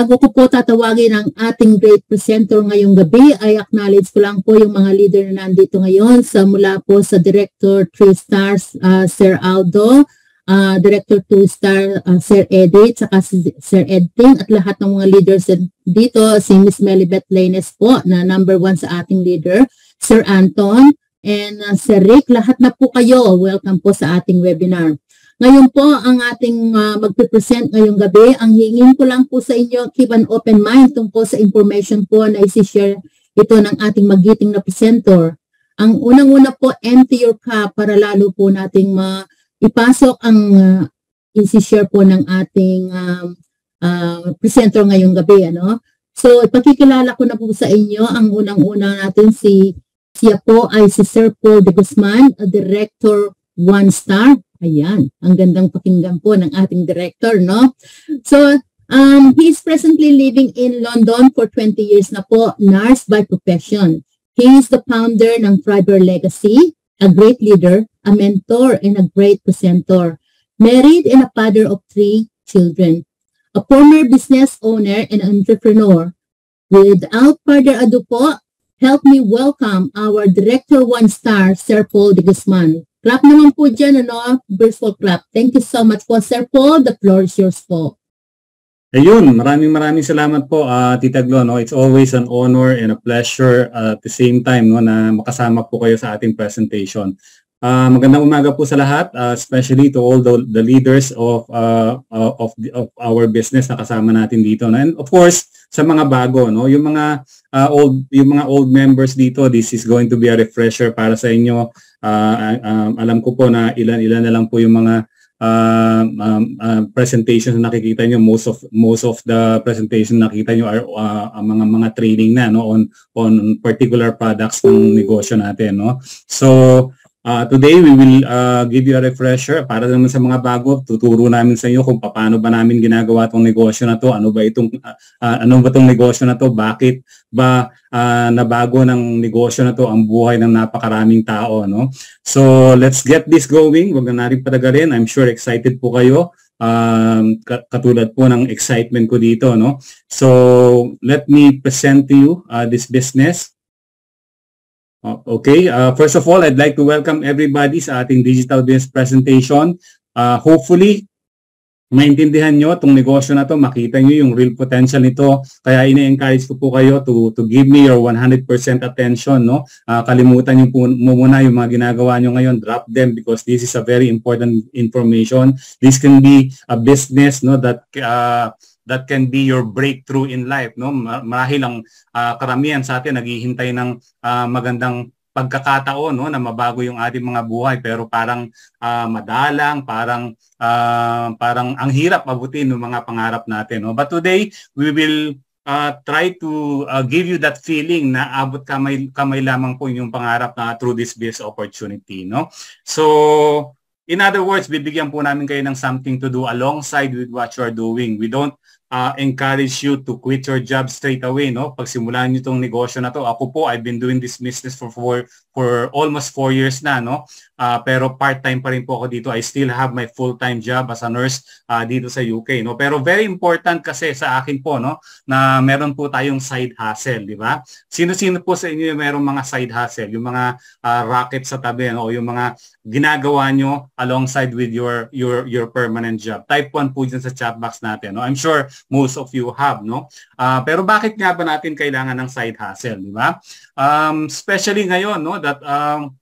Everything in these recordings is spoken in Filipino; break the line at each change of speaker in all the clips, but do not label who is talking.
Bago ko po tatawagin ang ating great presenter ngayong gabi, ay acknowledge ko lang po yung mga leader na nandito ngayon sa mula po sa Director 3 Stars uh, Sir Aldo, uh, Director 2 Star uh, Sir Edith, saka si Sir Edting at lahat ng mga leaders dito, si Miss Melibeth Lanes po na number one sa ating leader, Sir Anton, and uh, Sir Rick, lahat na po kayo. Welcome po sa ating webinar. Ngayon po, ang ating uh, magpipresent ngayong gabi, ang hingin ko lang po sa inyo, keep an open mind tungkol sa information po na isishare ito ng ating magiting na presenter. Ang unang-una po, empty your cup para lalo po nating maipasok ang uh, isishare po ng ating um, uh, presenter ngayong gabi. Ano? So, ipakikilala ko na po sa inyo ang unang-una natin si siya po ay si Sir Paul de Guzman, a director one star. Ayan, ang gandang pakinggan po ng ating director, no? So, um, he is presently living in London for 20 years na po, nurse by profession. He is the founder ng Fiber Legacy, a great leader, a mentor, and a great presenter. Married and a father of three children. A former business owner and entrepreneur. Without further ado po, help me welcome our Director One Star, Sir Paul de Guzman. Clap naman po dyan, ano? Virtual clap. Thank you so much po, Sir Paul. The floor is yours po.
Ayun, maraming maraming salamat po, uh, Tita Glo. No? It's always an honor and a pleasure uh, at the same time no, na makasama po kayo sa ating presentation. Uh, magandang umaga po sa lahat, uh, especially to all the, the leaders of, uh, of, the, of our business na kasama natin dito. And of course, sa mga bago no yung mga uh, old yung mga old members dito this is going to be a refresher para sa inyo uh, um, alam ko po na ilan-ilan na lang po yung mga uh, um, uh, presentations na nakikita niyo most of most of the presentation na nakita niyo are uh, mga mga training na no on on particular products ng negosyo natin no so Uh, today, we will uh, give you a refresher para naman sa mga bago. Tuturo namin sa inyo kung paano ba namin ginagawa itong negosyo na to, ano ba itong uh, uh, ano ba itong negosyo na to, bakit ba uh, nabago ng negosyo na to ang buhay ng napakaraming tao, no? So, let's get this going. Huwag na nating patagalin. I'm sure excited po kayo. Um, uh, katulad po ng excitement ko dito, no? So, let me present to you uh, this business. Okay, uh, first of all, I'd like to welcome everybody sa ating digital business presentation. Uh, hopefully, maintindihan nyo itong negosyo na to, makita nyo yung real potential nito. Kaya ina-encourage ko po kayo to, to give me your 100% attention. No? Uh, kalimutan nyo po muna yung mga ginagawa nyo ngayon. Drop them because this is a very important information. This can be a business no, that uh, that can be your breakthrough in life no marahil ang uh, karamihan sa atin naghihintay ng uh, magandang pagkakataon no na mabago yung ating mga buhay pero parang uh, madalang parang uh, parang ang hirap abutin ng mga pangarap natin no but today we will uh, try to uh, give you that feeling na abot kamay kamay lamang po yung pangarap na through this best opportunity no so In other words, bibigyan po namin kayo ng something to do alongside with what you are doing. We don't uh, encourage you to quit your job straight away, no? Pagsimulan niyo tong negosyo na to. Ako po, I've been doing this business for for, for almost four years na, no? uh, pero part-time pa rin po ako dito. I still have my full-time job as a nurse uh, dito sa UK, no. Pero very important kasi sa akin po, no, na meron po tayong side hustle, di ba? Sino-sino po sa inyo yung merong mga side hustle, yung mga uh, ah, racket sa tabi, no, o yung mga ginagawa nyo alongside with your your your permanent job. Type 1 po dyan sa chat box natin, no. I'm sure most of you have, no. Uh, pero bakit nga ba natin kailangan ng side hustle, di ba? Um, especially ngayon, no, that um,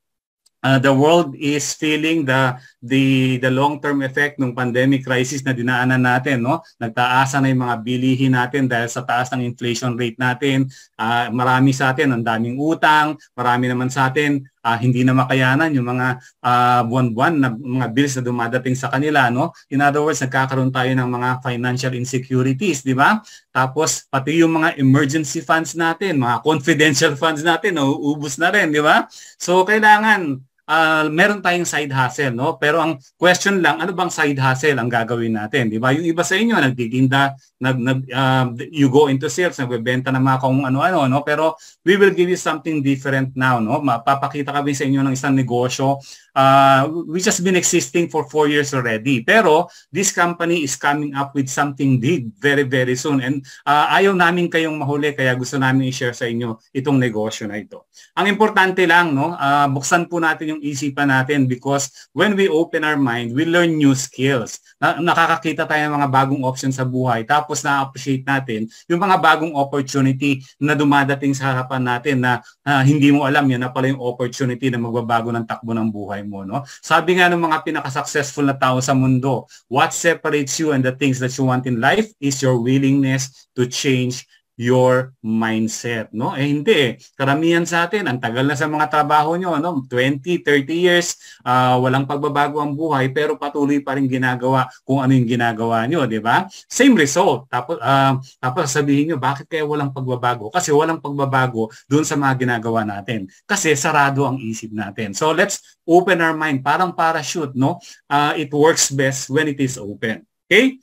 uh, the world is feeling the the the long-term effect ng pandemic crisis na dinaanan natin no nagtaasa na yung mga bilihin natin dahil sa taas ng inflation rate natin uh, marami sa atin ang daming utang marami naman sa atin uh, hindi na makayanan yung mga uh, buwan-buwan na mga bills na dumadating sa kanila no in other words nagkakaroon tayo ng mga financial insecurities di ba tapos pati yung mga emergency funds natin mga confidential funds natin nauubos na rin di ba so kailangan uh, meron tayong side hustle, no? Pero ang question lang, ano bang side hustle ang gagawin natin, di ba? Yung iba sa inyo nagtitinda, nag, nag uh, you go into sales, nagbebenta ng mga kung ano-ano, no? Pero we will give you something different now, no? Mapapakita kami sa inyo ng isang negosyo uh, which has been existing for four years already. Pero this company is coming up with something big very, very soon. And uh, ayaw namin kayong mahuli kaya gusto namin i-share sa inyo itong negosyo na ito. Ang importante lang, no, uh, buksan po natin yung isipan natin because when we open our mind, we learn new skills. Na- nakakakita tayo ng mga bagong options sa buhay. Tapos na-appreciate natin yung mga bagong opportunity na dumadating sa harapan natin na uh, hindi mo alam yan na pala yung opportunity na magbabago ng takbo ng buhay mo, no? Sabi nga ng mga pinaka-successful na tao sa mundo, what separates you and the things that you want in life is your willingness to change your mindset, no? Eh hindi eh. Karamihan sa atin, ang tagal na sa mga trabaho nyo, no? 20, 30 years, uh, walang pagbabago ang buhay, pero patuloy pa rin ginagawa kung ano yung ginagawa nyo, di ba? Same result. Tapos, uh, tapos sabihin nyo, bakit kaya walang pagbabago? Kasi walang pagbabago doon sa mga ginagawa natin. Kasi sarado ang isip natin. So let's open our mind. Parang parachute, no? Uh, it works best when it is open. Okay?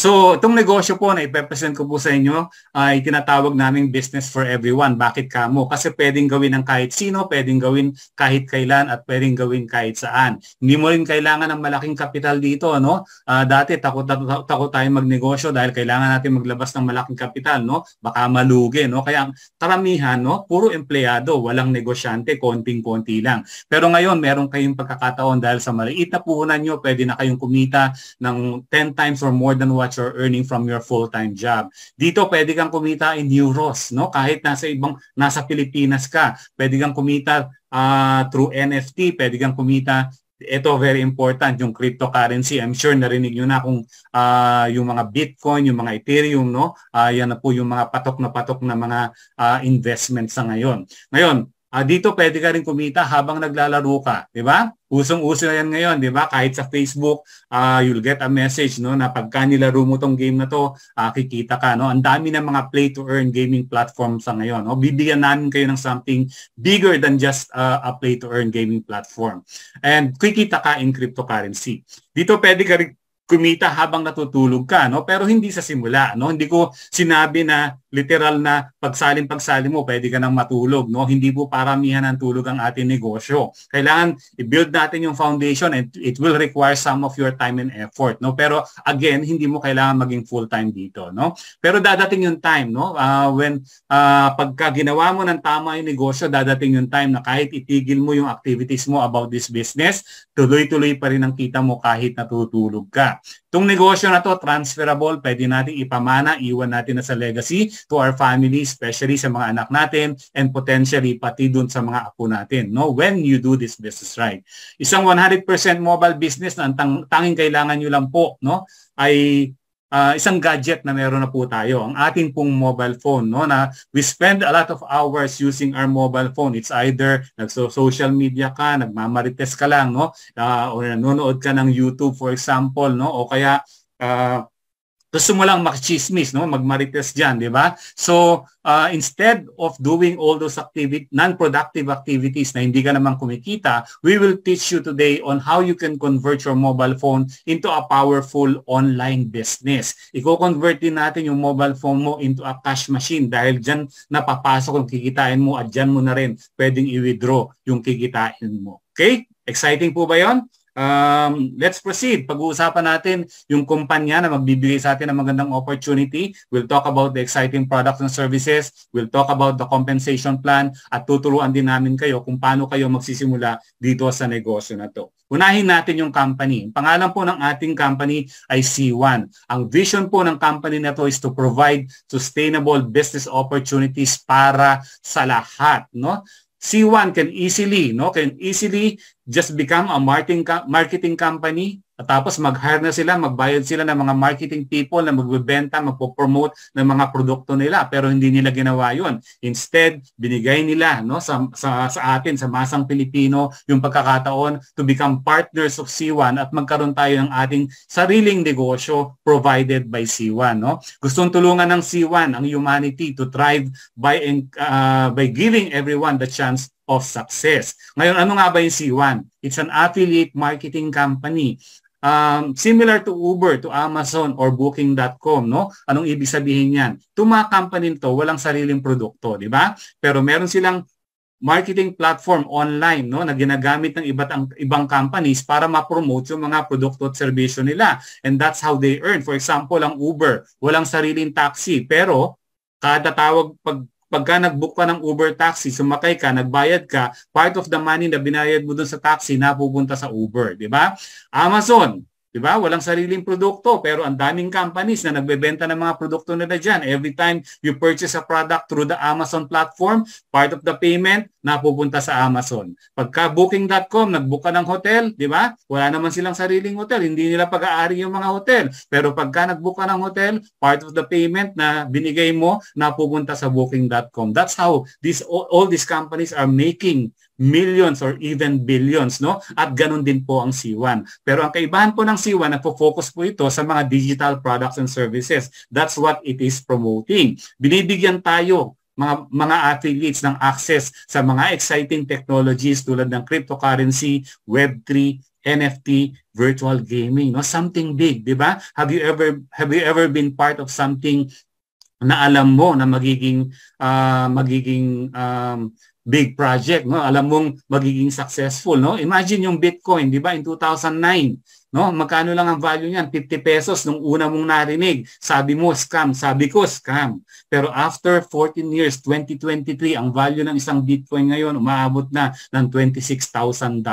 So, itong negosyo po na ipepresent ko po sa inyo ay tinatawag naming business for everyone. Bakit kamo? Kasi pwedeng gawin ng kahit sino, pwedeng gawin kahit kailan at pwedeng gawin kahit saan. Hindi mo rin kailangan ng malaking kapital dito, no? Uh, dati takot takot, takot tayo magnegosyo dahil kailangan natin maglabas ng malaking kapital, no? Baka malugi, no? Kaya karamihan, no, puro empleyado, walang negosyante, konting-konti lang. Pero ngayon, meron kayong pagkakataon dahil sa maliit na puhunan nyo, pwede na kayong kumita ng 10 times or more than what much you're earning from your full-time job. Dito pwede kang kumita in euros, no? Kahit nasa ibang nasa Pilipinas ka, pwede kang kumita uh, through NFT, pwede kang kumita ito very important yung cryptocurrency i'm sure narinig niyo na kung uh, yung mga bitcoin yung mga ethereum no uh, yan na po yung mga patok na patok na mga uh, investment sa ngayon ngayon Ah, dito pwede ka rin kumita habang naglalaro ka, 'di ba? Usong-uso na 'yan ngayon, 'di ba? Kahit sa Facebook, uh, you'll get a message no na pagka nilaro mo tong game na 'to, uh, kikita ka no. Ang dami ng mga play to earn gaming platform sa ngayon, no. Bibigyan namin kayo ng something bigger than just uh, a play to earn gaming platform. And kikita ka in cryptocurrency. Dito pwede ka rin kumita habang natutulog ka no pero hindi sa simula no hindi ko sinabi na literal na pagsalin-pagsalin mo, pwede ka nang matulog. No? Hindi po paramihan ng tulog ang ating negosyo. Kailangan i-build natin yung foundation and it will require some of your time and effort. No? Pero again, hindi mo kailangan maging full-time dito. No? Pero dadating yung time, no? Uh, when uh, pagka ginawa mo ng tama yung negosyo, dadating yung time na kahit itigil mo yung activities mo about this business, tuloy-tuloy pa rin ang kita mo kahit natutulog ka. Itong negosyo na to, transferable, pwede nating ipamana, iwan natin na sa legacy to our family, especially sa mga anak natin and potentially pati dun sa mga apo natin. No? When you do this business right. Isang 100% mobile business na ang tang- tanging kailangan nyo lang po no? ay uh, isang gadget na meron na po tayo, ang ating pong mobile phone, no, na we spend a lot of hours using our mobile phone. It's either nagso-social media ka, nagmamarites ka lang, no, uh, or nanonood ka ng YouTube, for example, no, o kaya uh, gusto mo lang magchismis, no? magmarites dyan, di ba? So, uh, instead of doing all those activity, non-productive activities na hindi ka naman kumikita, we will teach you today on how you can convert your mobile phone into a powerful online business. Iko-convert din natin yung mobile phone mo into a cash machine dahil dyan napapasok yung kikitain mo at dyan mo na rin pwedeng i-withdraw yung kikitain mo. Okay? Exciting po ba yon? Um, let's proceed. Pag-uusapan natin yung kumpanya na magbibigay sa atin ng magandang opportunity. We'll talk about the exciting products and services. We'll talk about the compensation plan at tuturuan din namin kayo kung paano kayo magsisimula dito sa negosyo na to. Unahin natin yung company. Ang pangalan po ng ating company ay C1. Ang vision po ng company na to is to provide sustainable business opportunities para sa lahat, no? C1 can easily, no, can easily just become a marketing marketing company at tapos mag-hire na sila, magbayad sila ng mga marketing people na magbebenta, magpo-promote ng mga produkto nila pero hindi nila ginawa 'yon. Instead, binigay nila no sa, sa sa atin sa masang Pilipino yung pagkakataon to become partners of C1 at magkaroon tayo ng ating sariling negosyo provided by C1 no. Gustong tulungan ng C1 ang humanity to thrive by uh, by giving everyone the chance of success. Ngayon, ano nga ba yung C1? It's an affiliate marketing company um, similar to Uber, to Amazon or booking.com, no? Anong ibig sabihin niyan? Itong mga company to, walang sariling produkto, di ba? Pero meron silang marketing platform online no na ginagamit ng iba't ang, ibang companies para ma-promote yung mga produkto at serbisyo nila and that's how they earn for example ang Uber walang sariling taxi pero kada tawag pag pagka nag-book ka ng Uber taxi, sumakay ka, nagbayad ka, part of the money na binayad mo dun sa taxi napupunta sa Uber, di ba? Amazon, di ba? Walang sariling produkto pero ang daming companies na nagbebenta ng mga produkto nila diyan. Every time you purchase a product through the Amazon platform, part of the payment napupunta sa Amazon. Pagka booking.com, nagbuka ng hotel, di ba? Wala naman silang sariling hotel, hindi nila pag-aari yung mga hotel. Pero pagka nagbuka ng hotel, part of the payment na binigay mo napupunta sa booking.com. That's how these all these companies are making millions or even billions, no? At ganun din po ang C1. Pero ang kaibahan po ng C1, nagpo-focus po ito sa mga digital products and services. That's what it is promoting. Binibigyan tayo mga mga affiliates ng access sa mga exciting technologies tulad ng cryptocurrency, web3, NFT, virtual gaming, no? Something big, 'di ba? Have you ever have you ever been part of something na alam mo na magiging uh, magiging um, big project no alam mong magiging successful no imagine yung bitcoin di ba in 2009 No, magkano lang ang value niyan? 50 pesos nung una mong narinig. Sabi mo scam, sabi ko scam. Pero after 14 years, 2023, ang value ng isang Bitcoin ngayon umaabot na ng $26,000.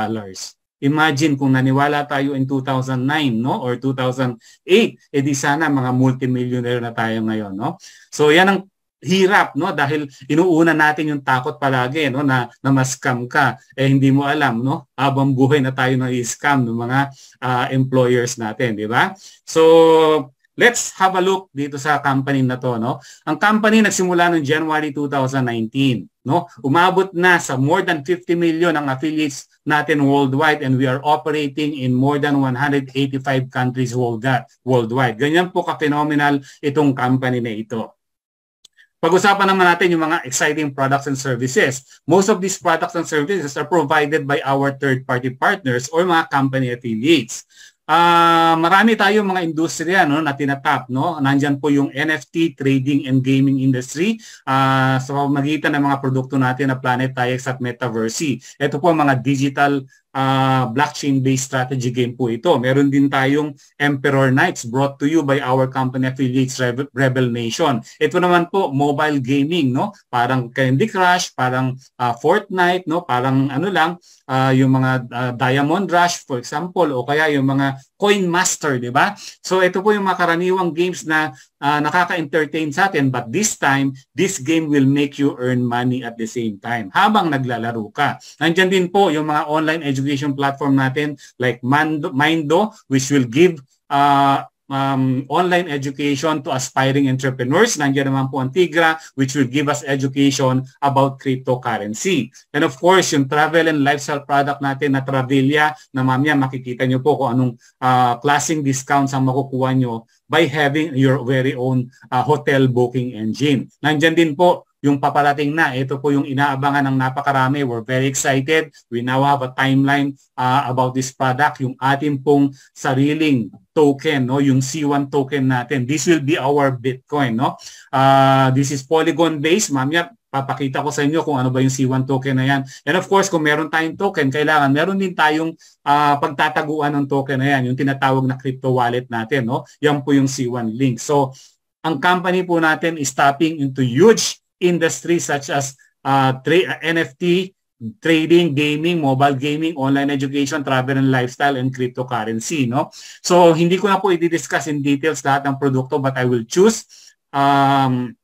Imagine kung naniwala tayo in 2009 no or 2008, edi eh sana mga multimillionaire na tayo ngayon no. So yan ang hirap no dahil inuuna natin yung takot palagi no na, na ma-scam ka eh hindi mo alam no habang buhay na tayo na i-scam ng mga uh, employers natin di ba so let's have a look dito sa company na to no ang company nagsimula noong January 2019 no umabot na sa more than 50 million ang affiliates natin worldwide and we are operating in more than 185 countries worldwide ganyan po ka phenomenal itong company na ito pag-usapan naman natin yung mga exciting products and services. Most of these products and services are provided by our third-party partners or mga company affiliates. Uh, marami tayo mga industriya no, na tinatap. No? Nandyan po yung NFT, trading and gaming industry uh, sa pamagitan ng mga produkto natin na Planet TIEX at Metaverse. Ito po ang mga digital uh, blockchain-based strategy game po ito. Meron din tayong Emperor Knights brought to you by our company affiliates Rebel, Nation. Ito naman po mobile gaming, no? Parang Candy Crush, parang uh, Fortnite, no? Parang ano lang uh, yung mga uh, Diamond Rush for example o kaya yung mga Coin Master, di ba? So ito po yung mga karaniwang games na uh, nakaka-entertain sa atin but this time, this game will make you earn money at the same time habang naglalaro ka. Nandiyan din po yung mga online education platform natin like Mando, Mindo which will give uh, um, online education to aspiring entrepreneurs. Nandiyan naman po ang Tigra, which will give us education about cryptocurrency. And of course, yung travel and lifestyle product natin na Travelia, na mamaya makikita nyo po kung anong uh, klaseng discounts ang makukuha nyo by having your very own uh, hotel booking engine. Nandiyan din po yung paparating na. Ito po yung inaabangan ng napakarami. We're very excited. We now have a timeline uh, about this product. Yung ating pong sariling token, no? yung C1 token natin. This will be our Bitcoin. No? Uh, this is Polygon-based. Mamaya, papakita ko sa inyo kung ano ba yung C1 token na yan. And of course, kung meron tayong token, kailangan meron din tayong uh, pagtataguan ng token na yan, yung tinatawag na crypto wallet natin. No? Yan po yung C1 link. So, ang company po natin is tapping into huge industries such as uh, tra- uh, NFT, trading, gaming, mobile gaming, online education, travel and lifestyle, and cryptocurrency. No? So, hindi ko na po i-discuss in details lahat ng produkto but I will choose um,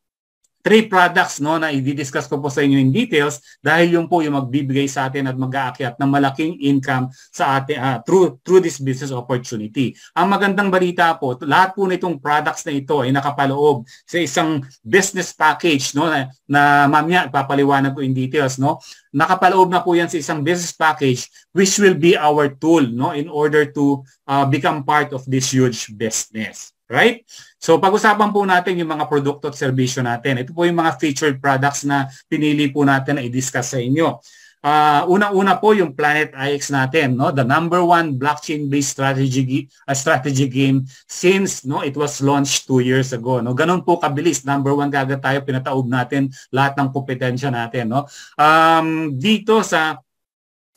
three products no na i-discuss ko po sa inyo in details dahil yun po yung magbibigay sa atin at mag-aakyat ng malaking income sa atin uh, through through this business opportunity. Ang magandang balita po, lahat po nitong products na ito ay nakapaloob sa isang business package no na, na mamaya papaliwanag ko in details no. Nakapaloob na po yan sa isang business package which will be our tool no in order to uh, become part of this huge business. Right? So pag-usapan po natin yung mga produkto at serbisyo natin. Ito po yung mga featured products na pinili po natin na i-discuss sa inyo. Uh, Unang-una po yung Planet IX natin, no? The number one blockchain-based strategy uh, strategy game since no it was launched two years ago, no? Ganun po kabilis. Number one kagad tayo pinataob natin lahat ng kompetensya natin, no? Um, dito sa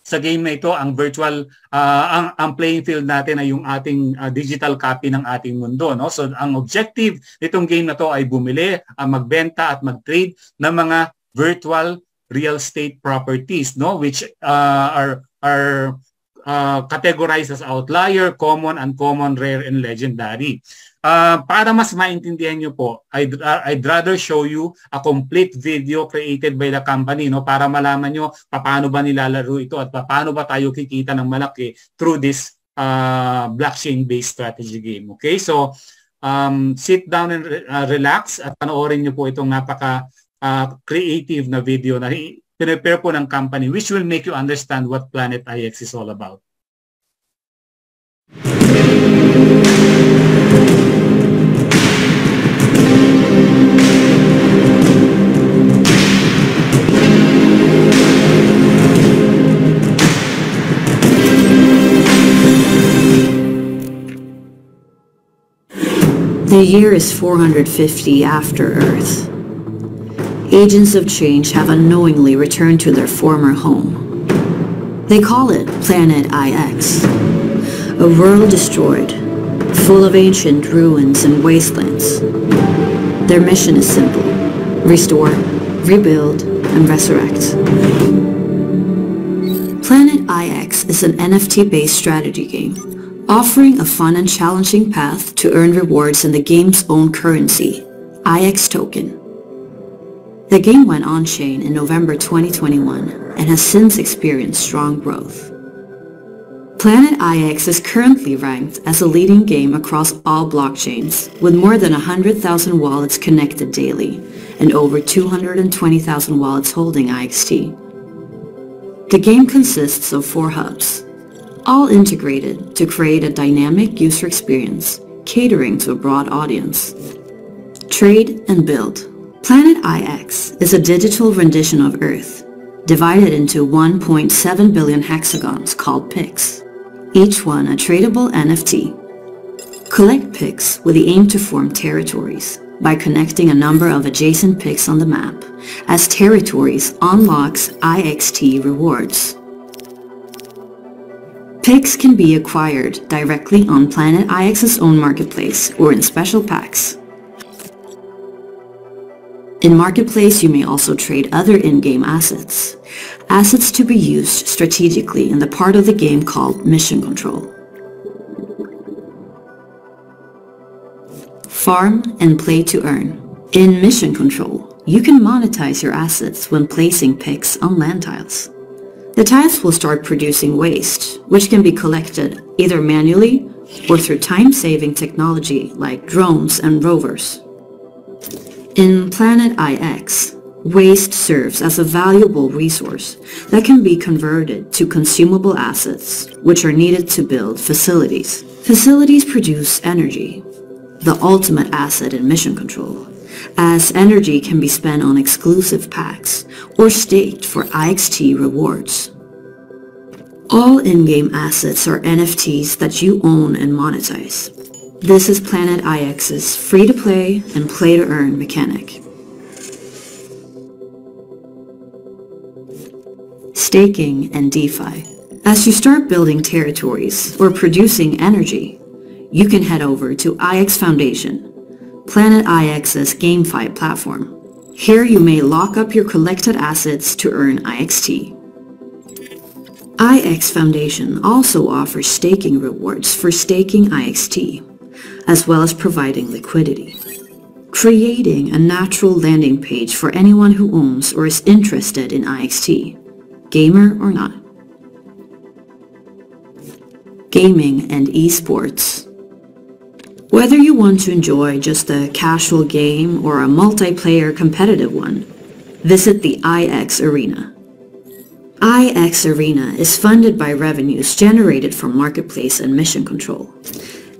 sa game na ito ang virtual uh, ang, ang playing field natin ay yung ating uh, digital copy ng ating mundo no so ang objective nitong game na to ay bumili uh, magbenta at magtrade ng mga virtual real estate properties no which uh, are are uh, categorized as outlier common uncommon rare and legendary Uh, para mas maintindihan nyo po, I'd, uh, I'd rather show you a complete video created by the company no para malaman nyo paano ba nilalaro ito at paano ba tayo kikita ng malaki through this uh, blockchain-based strategy game. Okay, so um, sit down and re- uh, relax at panoorin nyo po itong napaka uh, creative na video na pinipare po ng company which will make you understand what Planet IX is all about.
The year is 450 after Earth. Agents of change have unknowingly returned to their former home. They call it Planet IX. A world destroyed, full of ancient ruins and wastelands. Their mission is simple. Restore, rebuild, and resurrect. Planet IX is an NFT-based strategy game offering a fun and challenging path to earn rewards in the game's own currency, IX token. The game went on-chain in November 2021 and has since experienced strong growth. Planet IX is currently ranked as a leading game across all blockchains, with more than 100,000 wallets connected daily and over 220,000 wallets holding IXT. The game consists of four hubs, all integrated to create a dynamic user experience, catering to a broad audience. Trade and build. Planet IX is a digital rendition of Earth, divided into 1.7 billion hexagons called PICs, each one a tradable NFT. Collect PICs with the aim to form territories by connecting a number of adjacent PICs on the map, as territories unlocks IXT rewards. Picks can be acquired directly on Planet IX's own marketplace or in special packs. In Marketplace, you may also trade other in-game assets. Assets to be used strategically in the part of the game called Mission Control. Farm and play to earn. In Mission Control, you can monetize your assets when placing picks on land tiles. The tiles will start producing waste, which can be collected either manually or through time-saving technology like drones and rovers. In Planet IX, waste serves as a valuable resource that can be converted to consumable assets, which are needed to build facilities. Facilities produce energy, the ultimate asset in mission control as energy can be spent on exclusive packs or staked for IXT rewards. All in-game assets are NFTs that you own and monetize. This is Planet IX's free-to-play and play-to-earn mechanic. Staking and DeFi. As you start building territories or producing energy, you can head over to IX Foundation Planet iX's GameFi platform. Here you may lock up your collected assets to earn IXT. iX Foundation also offers staking rewards for staking IXT, as well as providing liquidity. Creating a natural landing page for anyone who owns or is interested in IXT, gamer or not. Gaming and esports. Whether you want to enjoy just a casual game or a multiplayer competitive one, visit the IX Arena. IX Arena is funded by revenues generated from Marketplace and Mission Control,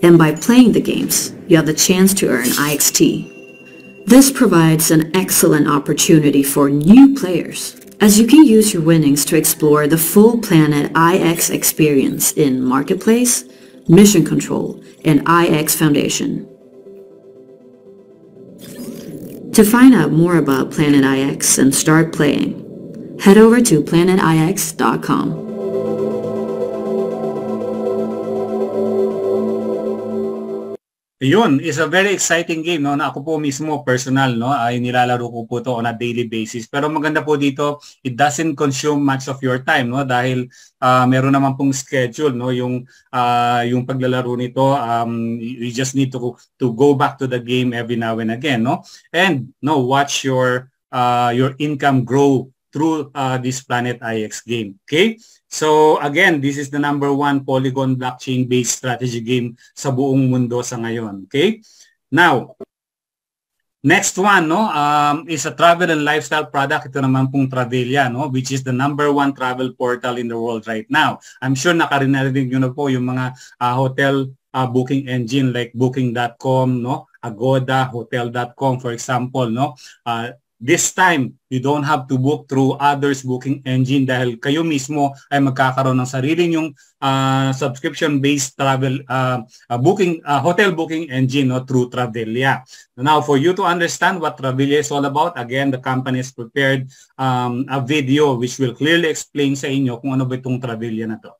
and by playing the games, you have the chance to earn IXT. This provides an excellent opportunity for new players, as you can use your winnings to explore the full Planet IX experience in Marketplace, Mission Control, and IX Foundation. To find out more about Planet IX and start playing, head over to planetix.com.
Yun, is a very exciting game no na ako po mismo personal no ay ah, nilalaro ko po to on a daily basis. Pero maganda po dito, it doesn't consume much of your time no dahil uh, meron naman pong schedule no yung uh, yung paglalaro nito um you just need to to go back to the game every now and again no. And no watch your uh, your income grow through uh, this Planet IX game. Okay? So again, this is the number one Polygon blockchain-based strategy game sa buong mundo sa ngayon. Okay? Now, next one no, um, is a travel and lifestyle product. Ito naman pong Travelia, no, which is the number one travel portal in the world right now. I'm sure nakarinarig nyo na po yung mga uh, hotel uh, booking engine like booking.com, no, Agoda, hotel.com for example, no. Uh, This time, you don't have to book through others booking engine dahil kayo mismo ay magkakaroon ng sarili nyong uh, ah, subscription-based travel uh, uh, booking uh, hotel booking engine no, through Travelia. Now, for you to understand what Travelia is all about, again, the company has prepared um, a video which will clearly explain sa inyo kung ano ba itong Travelia na to.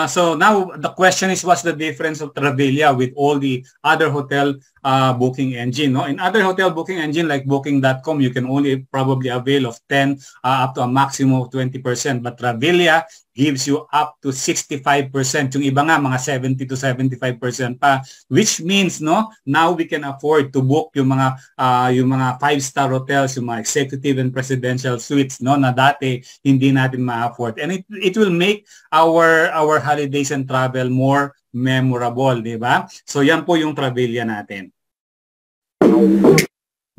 Ah, so now the question is what's the difference of Travelia with all the other hotel uh, booking engine? No? In other hotel booking engine like booking.com, you can only probably avail of 10 uh, ah, up to a maximum of 20%. But Travelia gives you up to 65%. Yung iba nga, mga 70 to 75% pa. Which means, no, now we can afford to book yung mga, uh, yung mga five-star hotels, yung mga executive and presidential suites, no, na dati hindi natin ma-afford. And it, it will make our, our holidays and travel more memorable, di ba? So yan po yung Travelia natin.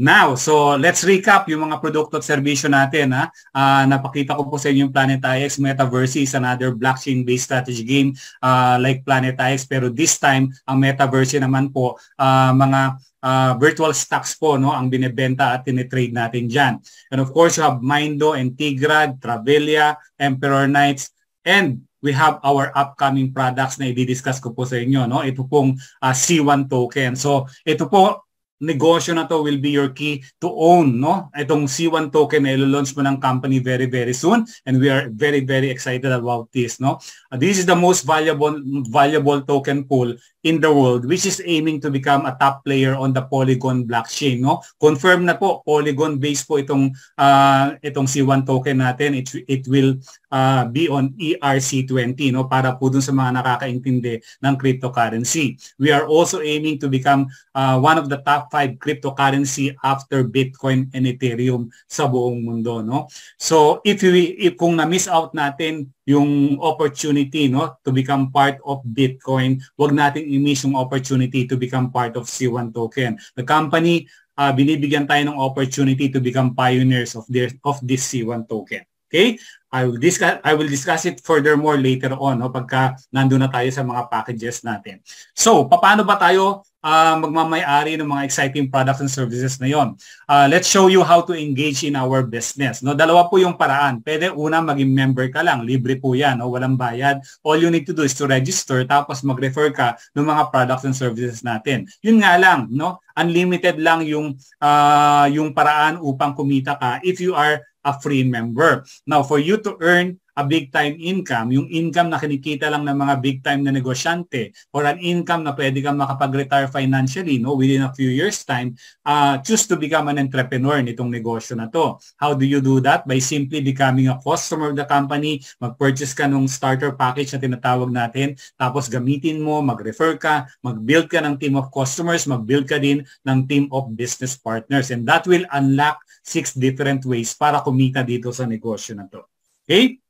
Now, so let's recap yung mga produkto at serbisyo natin. Ha? Uh, napakita ko po sa inyo yung Planet IX Metaverse is another blockchain-based strategy game uh, like Planet IX. Pero this time, ang Metaverse naman po, uh, mga uh, virtual stocks po no ang binebenta at tinitrade natin diyan. And of course, you have Mindo, Antigrad, Travelia, Emperor Knights, and we have our upcoming products na i-discuss ko po sa inyo no ito pong uh, C1 token so ito po negosyo na to will be your key to own no itong C1 token ay ilo-launch mo ng company very very soon and we are very very excited about this no this is the most valuable valuable token pool in the world which is aiming to become a top player on the Polygon blockchain no confirm na po Polygon based po itong uh, itong C1 token natin it it will uh, be on ERC20 no para po dun sa mga nakakaintindi ng cryptocurrency we are also aiming to become uh, one of the top 5 cryptocurrency after Bitcoin and Ethereum sa buong mundo no so if we if kung na miss out natin yung opportunity no to become part of Bitcoin. Huwag nating i-miss yung opportunity to become part of C1 token. The company uh, binibigyan tayo ng opportunity to become pioneers of their of this C1 token. Okay? I will discuss I will discuss it furthermore later on no pagka nandoon na tayo sa mga packages natin. So, paano ba tayo uh, magmamayari ng mga exciting products and services na yon. Uh, let's show you how to engage in our business. No, dalawa po yung paraan. Pwede una maging member ka lang, libre po 'yan, no, walang bayad. All you need to do is to register tapos mag-refer ka ng mga products and services natin. Yun nga lang, no? Unlimited lang yung uh, yung paraan upang kumita ka if you are a free member. Now, for you to earn a big time income, yung income na kinikita lang ng mga big time na negosyante or an income na pwede kang makapag-retire financially no within a few years time, uh, choose to become an entrepreneur nitong negosyo na to. How do you do that? By simply becoming a customer of the company, mag-purchase ka ng starter package na tinatawag natin, tapos gamitin mo, mag-refer ka, mag-build ka ng team of customers, mag-build ka din ng team of business partners and that will unlock six different ways para kumita dito sa negosyo na to. Okay?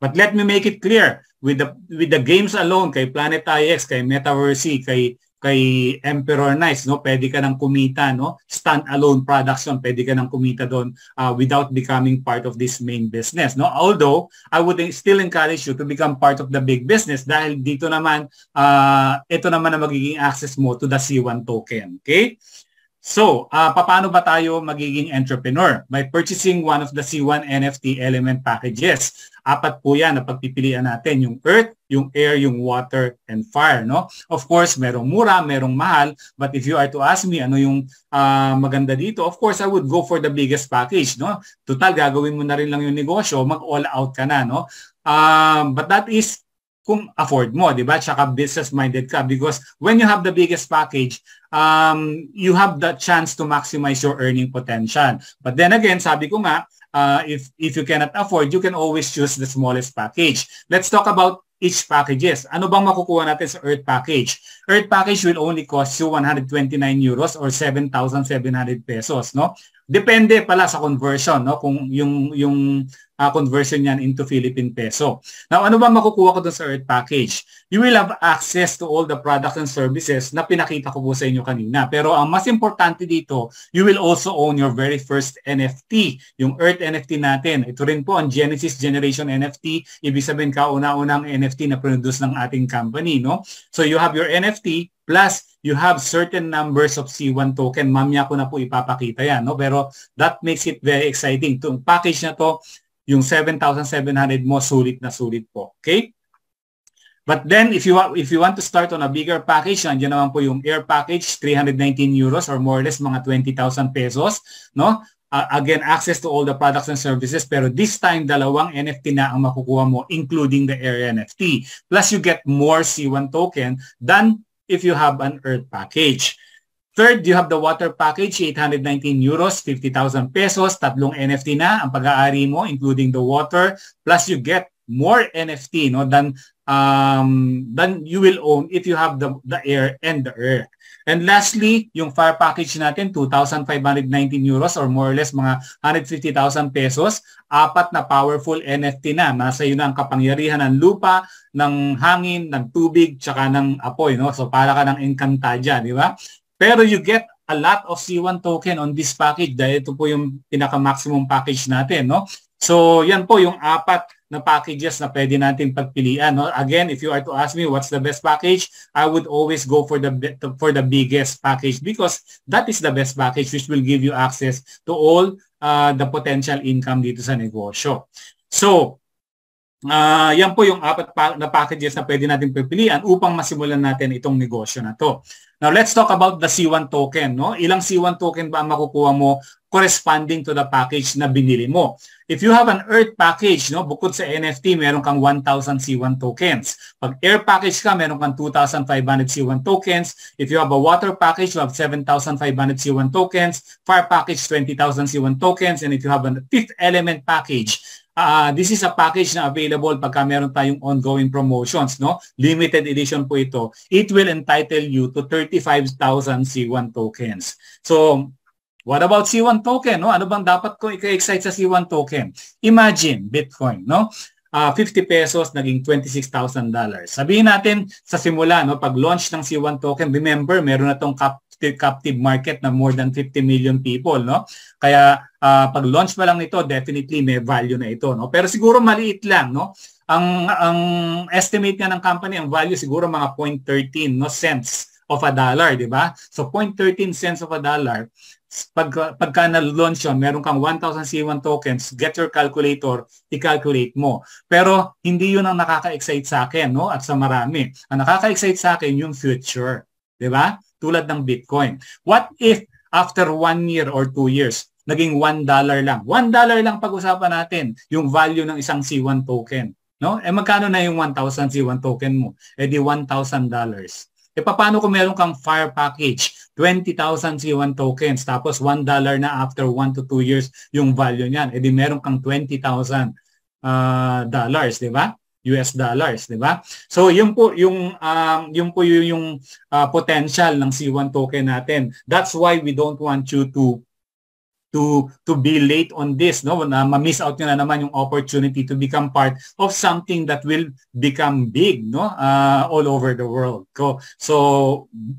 But let me make it clear, with the with the games alone kay Planet IX, kay Metaverse, kay kay Emperor Nights, no? Pwede ka nang kumita, no? Stand-alone production, pwede ka nang kumita doon uh, without becoming part of this main business, no? Although, I would still encourage you to become part of the big business dahil dito naman uh, ito naman ang magiging access mo to the C1 token, okay? So, uh, paano ba tayo magiging entrepreneur? By purchasing one of the C1 NFT element packages. Apat po yan na pagpipilian natin. Yung earth, yung air, yung water, and fire. No? Of course, merong mura, merong mahal. But if you are to ask me ano yung uh, maganda dito, of course, I would go for the biggest package. No? Total, gagawin mo na rin lang yung negosyo. Mag-all out ka na. No? Uh, but that is kung afford mo, di ba? Tsaka business-minded ka because when you have the biggest package, um, you have the chance to maximize your earning potential. But then again, sabi ko nga, uh, if, if you cannot afford, you can always choose the smallest package. Let's talk about each packages. Ano bang makukuha natin sa Earth Package? Earth Package will only cost you 129 euros or 7,700 pesos, no? Depende pala sa conversion, no? Kung yung yung uh, conversion niyan into Philippine peso. Now, ano ba makukuha ko dun sa Earth Package? You will have access to all the products and services na pinakita ko po sa inyo kanina. Pero ang mas importante dito, you will also own your very first NFT, yung Earth NFT natin. Ito rin po ang Genesis Generation NFT. Ibig sabihin kauna-unang NFT na produce ng ating company. no? So you have your NFT, Plus, you have certain numbers of C1 token. Mamaya ko na po ipapakita yan. No? Pero that makes it very exciting. Itong package na to yung 7,700 mo sulit na sulit po. Okay? But then if you if you want to start on a bigger package, nandiyan naman po yung air package 319 euros or more or less mga 20,000 pesos, no? Uh, again, access to all the products and services pero this time dalawang NFT na ang makukuha mo including the air NFT. Plus you get more C1 token than if you have an earth package. Third, you have the water package, 819 euros, 50,000 pesos, tatlong NFT na ang pag-aari mo, including the water, plus you get more NFT no than um than you will own if you have the the air and the earth. And lastly, yung fire package natin 2,519 euros or more or less mga 150,000 pesos, apat na powerful NFT na. Nasa iyo na ang kapangyarihan ng lupa, ng hangin, ng tubig, tsaka ng apoy, no? So para ka ng encantadia, di ba? Pero you get a lot of C1 token on this package dahil ito po yung pinaka-maximum package natin, no? So, yan po yung apat na packages na pwede natin pagpilian. No? Again, if you are to ask me what's the best package, I would always go for the for the biggest package because that is the best package which will give you access to all uh, the potential income dito sa negosyo. So, uh, yan po yung apat pa na packages na pwede natin pipilian upang masimulan natin itong negosyo na to. Now let's talk about the C1 token, no? Ilang C1 token ba ang makukuha mo corresponding to the package na binili mo? If you have an Earth package, no, bukod sa NFT, meron kang 1,000 C1 tokens. Pag Air package ka, meron kang 2,500 C1 tokens. If you have a Water package, you have 7,500 C1 tokens. Fire package, 20,000 C1 tokens. And if you have a Fifth Element package, uh, this is a package na available pagka meron tayong ongoing promotions, no? Limited edition po ito. It will entitle you to 35,000 C1 tokens. So, what about C1 token, no? Ano bang dapat ko i-excite sa C1 token? Imagine Bitcoin, no? Uh, ah, 50 pesos naging $26,000. Sabihin natin sa simula, no, pag launch ng C1 token, remember, meron na tong cap captive, captive market na more than 50 million people, no? Kaya uh, pag launch pa lang nito, definitely may value na ito, no? Pero siguro maliit lang, no? Ang ang estimate nga ng company, ang value siguro mga 0.13 no cents of a dollar, di ba? So 0.13 cents of a dollar. Pag, pagka na-launch yun, meron kang 1,000 C1 tokens, get your calculator, i-calculate mo. Pero hindi yun ang nakaka-excite sa akin no? at sa marami. Ang nakaka-excite sa akin yung future. Di ba? tulad ng Bitcoin. What if after one year or two years, naging $1 lang. $1 lang pag-usapan natin yung value ng isang C1 token. No? Eh magkano na yung 1,000 C1 token mo? Eh di $1,000. Eh paano kung meron kang fire package, 20,000 C1 tokens, tapos $1 na after 1 to 2 years yung value niyan. Eh di meron kang 20,000 uh, ah, dollars, di ba? US dollars, 'di ba? So, yun po yung um, yun po yung, yung uh, potential ng C1 token natin. That's why we don't want you to to to be late on this no na ma-miss out niyo na naman yung opportunity to become part of something that will become big no uh, all over the world so so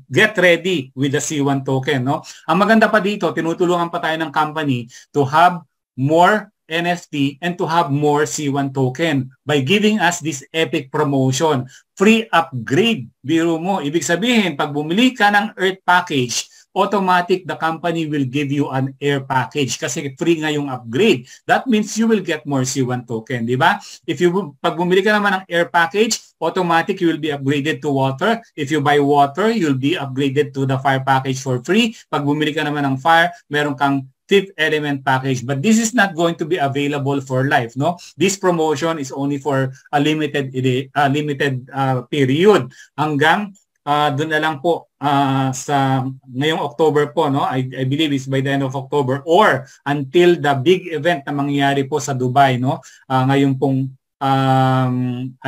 get ready with the C1 token no ang maganda pa dito tinutulungan pa tayo ng company to have more NFT and to have more C1 token by giving us this epic promotion. Free upgrade, biro mo. Ibig sabihin, pag bumili ka ng Earth package, automatic the company will give you an air package kasi free nga yung upgrade. That means you will get more C1 token, di ba? If you pag bumili ka naman ng air package, automatic you will be upgraded to water. If you buy water, you'll be upgraded to the fire package for free. Pag bumili ka naman ng fire, meron kang fifth element package. But this is not going to be available for life. No, This promotion is only for a limited, uh, limited uh, period hanggang uh, doon na lang po uh, sa ngayong October po no I, I believe is by the end of October or until the big event na mangyayari po sa Dubai no uh, ngayon pong um,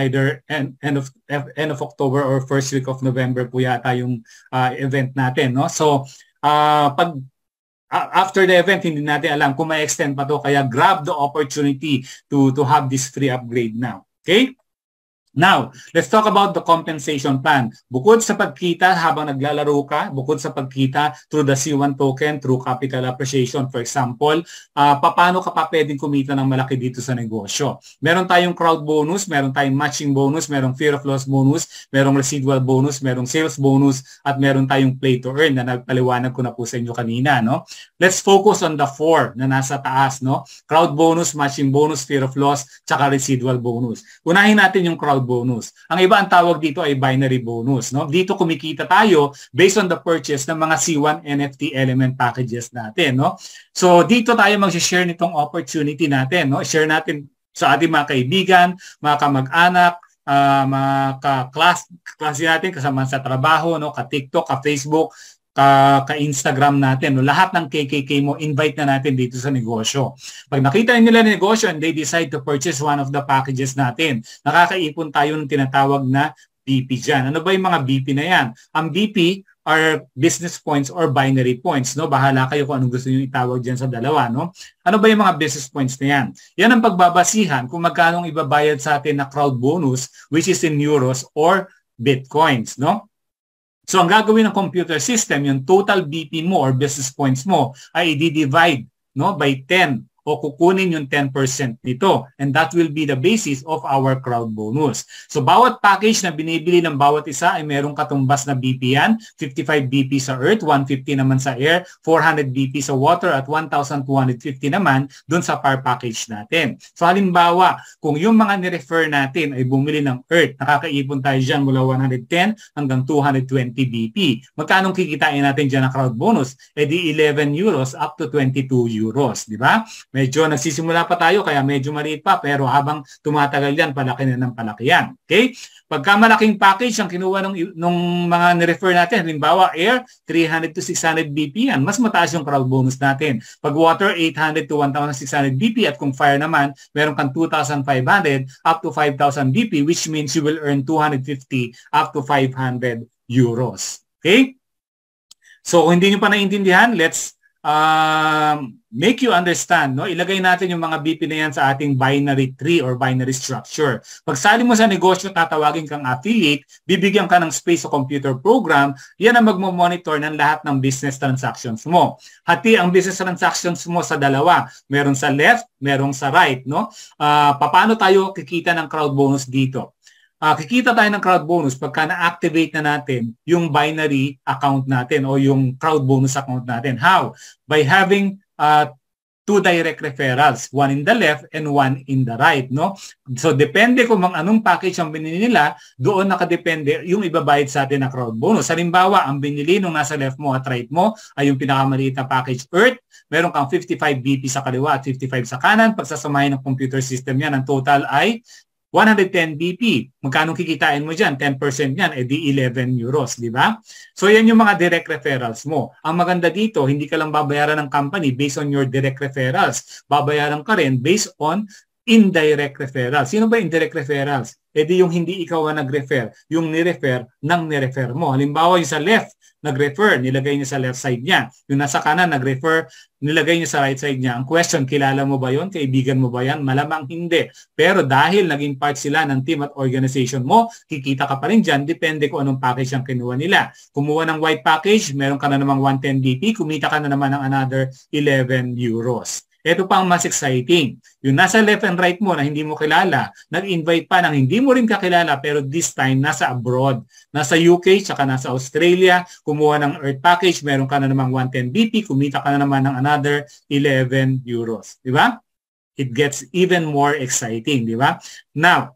either end, end of end of October or first week of November po yata yung uh, event natin no so uh, pag after the event, hindi natin alam kung may extend pa to. Kaya grab the opportunity to, to have this free upgrade now. Okay? Now, let's talk about the compensation plan. Bukod sa pagkita habang naglalaro ka, bukod sa pagkita through the C1 token, through capital appreciation, for example, uh, paano ka pa pwedeng kumita ng malaki dito sa negosyo? Meron tayong crowd bonus, meron tayong matching bonus, merong fear of loss bonus, merong residual bonus, merong sales bonus, at meron tayong play to earn na nagpaliwanag ko na po sa inyo kanina. No? Let's focus on the four na nasa taas. No? Crowd bonus, matching bonus, fear of loss, tsaka residual bonus. Unahin natin yung crowd bonus. Ang iba ang tawag dito ay binary bonus. No? Dito kumikita tayo based on the purchase ng mga C1 NFT element packages natin. No? So dito tayo mag-share nitong opportunity natin. No? Share natin sa ating mga kaibigan, mga kamag-anak, uh, mga ka-class, natin kasama sa trabaho, no? ka-TikTok, ka-Facebook, ka, ah, ka-Instagram natin. No? Lahat ng KKK mo, invite na natin dito sa negosyo. Pag nakita nila ng negosyo and they decide to purchase one of the packages natin, nakakaipon tayo ng tinatawag na BP dyan. Ano ba yung mga BP na yan? Ang BP are business points or binary points. No? Bahala kayo kung anong gusto niyo itawag dyan sa dalawa. No? Ano ba yung mga business points na yan? Yan ang pagbabasihan kung magkano ibabayad sa atin na crowd bonus which is in euros or bitcoins. No? So ang gagawin ng computer system, yung total BP mo or business points mo ay i-divide no, by 10 o kukunin yung 10% nito. And that will be the basis of our crowd bonus. So bawat package na binibili ng bawat isa ay merong katumbas na BP yan. 55 BP sa earth, 150 naman sa air, 400 BP sa water at 1,250 naman dun sa par package natin. So halimbawa, kung yung mga nirefer natin ay bumili ng earth, nakakaipon tayo dyan mula 110 hanggang 220 BP. Magkano kikitain natin dyan ng crowd bonus? E di 11 euros up to 22 euros, di ba? Medyo nagsisimula pa tayo kaya medyo maliit pa pero habang tumatagal yan, palaki na ng palaki yan. Okay? Pagka malaking package ang kinuha nung, nung mga ni-refer natin, halimbawa air, 300 to 600 BP yan. Mas mataas yung crowd bonus natin. Pag water, 800 to 1,600 BP at kung fire naman, meron kang 2,500 up to 5,000 BP which means you will earn 250 up to 500 euros. Okay? So kung hindi nyo pa naiintindihan, let's um, make you understand, no? ilagay natin yung mga BP na yan sa ating binary tree or binary structure. Pagsali mo sa negosyo, tatawagin kang affiliate, bibigyan ka ng space sa computer program, yan ang magmomonitor ng lahat ng business transactions mo. Hati ang business transactions mo sa dalawa. Meron sa left, meron sa right. No? Uh, paano tayo kikita ng crowd bonus dito? uh, kikita tayo ng crowd bonus pagka na-activate na natin yung binary account natin o yung crowd bonus account natin. How? By having uh, two direct referrals, one in the left and one in the right, no? So depende kung mang anong package ang binili nila, doon nakadepende yung ibabayad sa atin na crowd bonus. Halimbawa, ang binili nung nasa left mo at right mo ay yung pinakamaliit na package Earth, meron kang 55 BP sa kaliwa at 55 sa kanan. Pagsasamahin ng computer system yan, ang total ay 110 BP, magkano kikitain mo diyan? 10% yan, edi eh 11 euros, di ba? So yan yung mga direct referrals mo. Ang maganda dito, hindi ka lang babayaran ng company based on your direct referrals. Babayaran ka rin based on indirect referral. Sino ba indirect referrals? E di yung hindi ikaw ang nag-refer, yung ni-refer ng ni-refer mo. Halimbawa, yung sa left, nag-refer, nilagay niya sa left side niya. Yung nasa kanan, nag-refer, nilagay niya sa right side niya. Ang question, kilala mo ba yon? Kaibigan mo ba yan? Malamang hindi. Pero dahil naging part sila ng team at organization mo, kikita ka pa rin dyan, depende kung anong package ang kinuha nila. Kumuha ng white package, meron ka na namang 110 BP, kumita ka na naman ng another 11 euros. Ito pa ang mas exciting. Yung nasa left and right mo na hindi mo kilala, nag-invite pa ng hindi mo rin kakilala pero this time nasa abroad. Nasa UK tsaka nasa Australia, kumuha ng Earth Package, meron ka na namang 110 BP, kumita ka na naman ng another 11 euros. Di ba? It gets even more exciting, di ba? Now,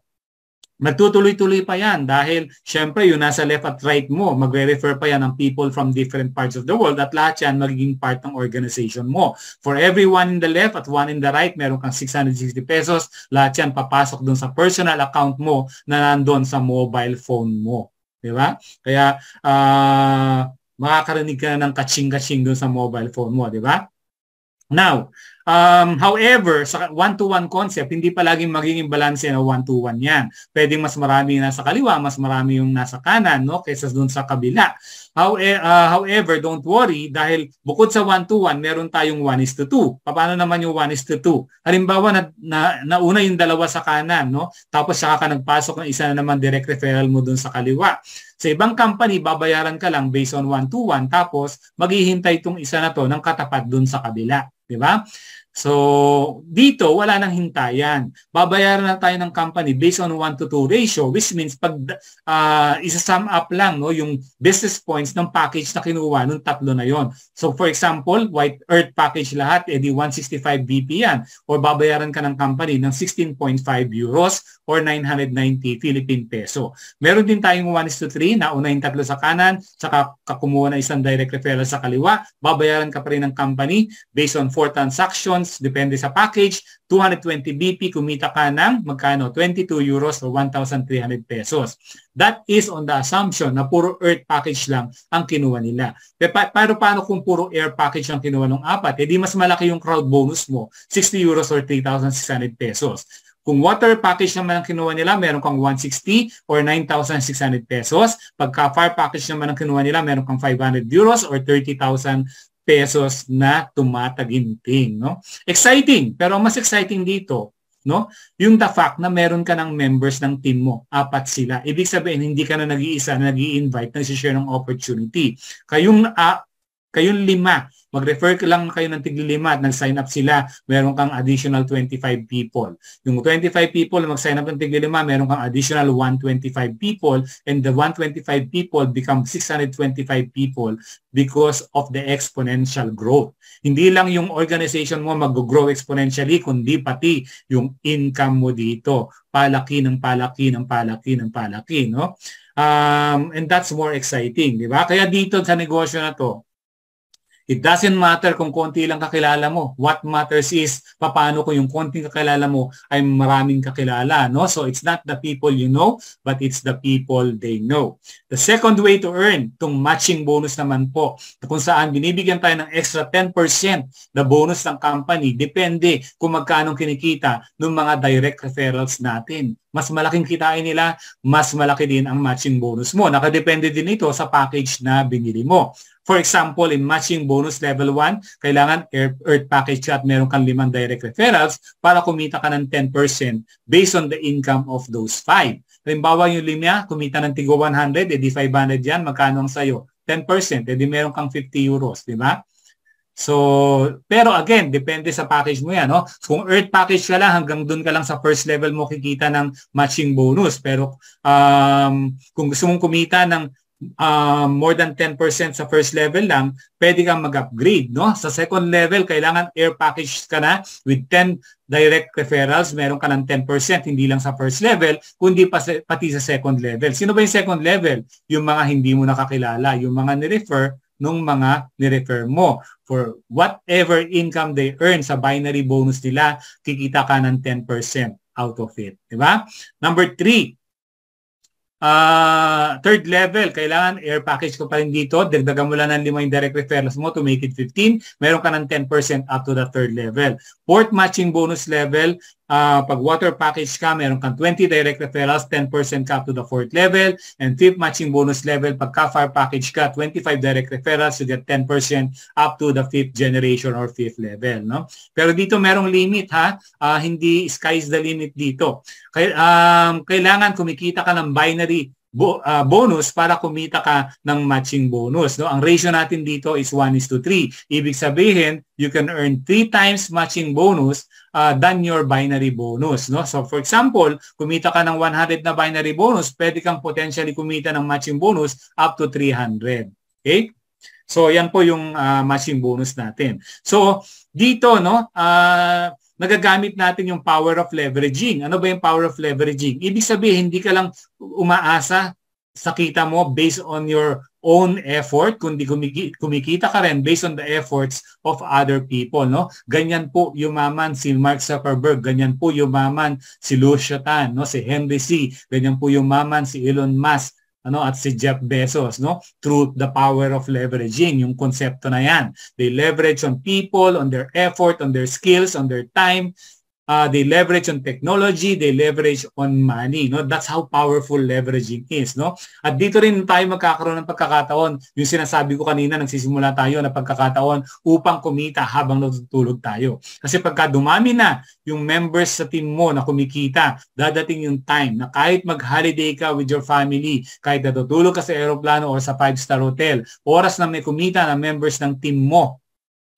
Magtutuloy-tuloy pa yan dahil syempre yung nasa left at right mo, magre-refer pa yan ng people from different parts of the world at lahat yan magiging part ng organization mo. For everyone in the left at one in the right, meron kang 660 pesos. Lahat yan papasok dun sa personal account mo na nandun sa mobile phone mo. Di ba? Kaya uh, makakarinig ka na ng kaching-kaching dun sa mobile phone mo. Di ba? Now, Um, however, sa one-to-one concept, hindi palaging magiging balance na one-to-one yan. Pwedeng mas marami yung nasa kaliwa, mas marami yung nasa kanan, no? kaysa doon sa kabila. How, uh, however, don't worry dahil bukod sa one-to-one, meron tayong one is to two. Paano naman yung one is to two? Halimbawa, na, na, nauna yung dalawa sa kanan, no? tapos saka ka nagpasok ng isa na naman direct referral mo doon sa kaliwa. Sa ibang company, babayaran ka lang based on one-to-one, tapos maghihintay itong isa na to ng katapat doon sa kabila. 'di ba? So, dito, wala nang hintayan. Babayaran na tayo ng company based on 1 to 2 ratio, which means pag uh, isa-sum up lang no, yung business points ng package na kinuha nung tatlo na yon. So, for example, White Earth package lahat, edi 165 BP yan. Or babayaran ka ng company ng 16.5 euros or 990 Philippine peso. Meron din tayong 1 is to 3 na una yung tatlo sa kanan, saka kakumuha na isang direct referral sa kaliwa, babayaran ka pa rin ng company based on 4 transactions points depende sa package. 220 BP, kumita ka ng magkano? 22 euros or 1,300 pesos. That is on the assumption na puro earth package lang ang kinuha nila. Pero pa- paano, kung puro air package ang kinuha ng apat? Eh di mas malaki yung crowd bonus mo, 60 euros or 3,600 pesos. Kung water package naman ang kinuha nila, meron kang 160 or 9,600 pesos. Pagka fire package naman ang kinuha nila, meron kang 500 euros or 30,000 pesos na tumataginting, no? Exciting, pero mas exciting dito, no? Yung the fact na meron ka ng members ng team mo, apat sila. Ibig sabihin, hindi ka na nag-iisa, nag-i-invite, nag-share ng opportunity. Kayong, uh, kayong lima Mag-refer ka lang kayo ng tiglilima at nag-sign up sila, meron kang additional 25 people. Yung 25 people na mag-sign up ng lima, meron kang additional 125 people and the 125 people become 625 people because of the exponential growth. Hindi lang yung organization mo mag-grow exponentially, kundi pati yung income mo dito. Palaki ng palaki ng palaki ng palaki, no? Um, and that's more exciting, di ba? Kaya dito sa negosyo na to, It doesn't matter kung konti lang kakilala mo. What matters is paano ko yung konting kakilala mo ay maraming kakilala. No? So it's not the people you know, but it's the people they know. The second way to earn, itong matching bonus naman po, kung saan binibigyan tayo ng extra 10% na bonus ng company, depende kung magkano kinikita ng mga direct referrals natin mas malaking kitain nila, mas malaki din ang matching bonus mo. Nakadepende din ito sa package na binili mo. For example, in matching bonus level 1, kailangan earth package at meron kang limang direct referrals para kumita ka ng 10% based on the income of those 5. Halimbawa yung lima, kumita ng tigo 100, edi 500 yan, magkano ang sayo? 10%, edi meron kang 50 euros, di ba? So, pero again, depende sa package mo yan. No? kung earth package ka lang, hanggang doon ka lang sa first level mo kikita ng matching bonus. Pero um, kung gusto mong kumita ng uh, more than 10% sa first level lang, pwede kang mag-upgrade. No? Sa second level, kailangan air package ka na with 10 direct referrals, meron ka ng 10%, hindi lang sa first level, kundi pati sa second level. Sino ba yung second level? Yung mga hindi mo nakakilala, yung mga ni-refer, nung mga ni-refer mo. For whatever income they earn sa binary bonus nila, kikita ka ng 10% out of it. Diba? Number three, Uh, third level, kailangan air package ko pa rin dito. Dagdagan mo lang ng lima yung direct referrals mo to make it 15. Meron ka ng 10% up to the third level. Fourth matching bonus level, uh, pag water package ka, meron kang 20 direct referrals, 10% ka to the fourth level, and fifth matching bonus level, pag ka fire package ka, 25 direct referrals, you get 10% up to the fifth generation or fifth level. No? Pero dito merong limit ha, uh, hindi sky's the limit dito. Kaya, um, kailangan kumikita ka ng binary bo- uh, bonus para kumita ka ng matching bonus. No? Ang ratio natin dito is 1 is to 3. Ibig sabihin, you can earn 3 times matching bonus uh, than your binary bonus. No? So for example, kumita ka ng 100 na binary bonus, pwede kang potentially kumita ng matching bonus up to 300. Okay? So yan po yung uh, matching bonus natin. So dito no, uh, nagagamit natin yung power of leveraging. Ano ba yung power of leveraging? Ibig sabihin, hindi ka lang umaasa sa kita mo based on your own effort, kundi kumikita ka rin based on the efforts of other people. No? Ganyan po yumaman si Mark Zuckerberg, ganyan po yumaman si Lucio Tan, no? si Henry C., ganyan po yumaman si Elon Musk, ano at si Jeff Bezos no through the power of leveraging yung konsepto na yan they leverage on people on their effort on their skills on their time Uh, they leverage on technology, they leverage on money. No? That's how powerful leveraging is. No? At dito rin tayo magkakaroon ng pagkakataon. Yung sinasabi ko kanina, nagsisimula tayo na pagkakataon upang kumita habang natutulog tayo. Kasi pagka dumami na yung members sa team mo na kumikita, dadating yung time na kahit mag-holiday ka with your family, kahit natutulog ka sa aeroplano or sa five-star hotel, oras na may kumita na members ng team mo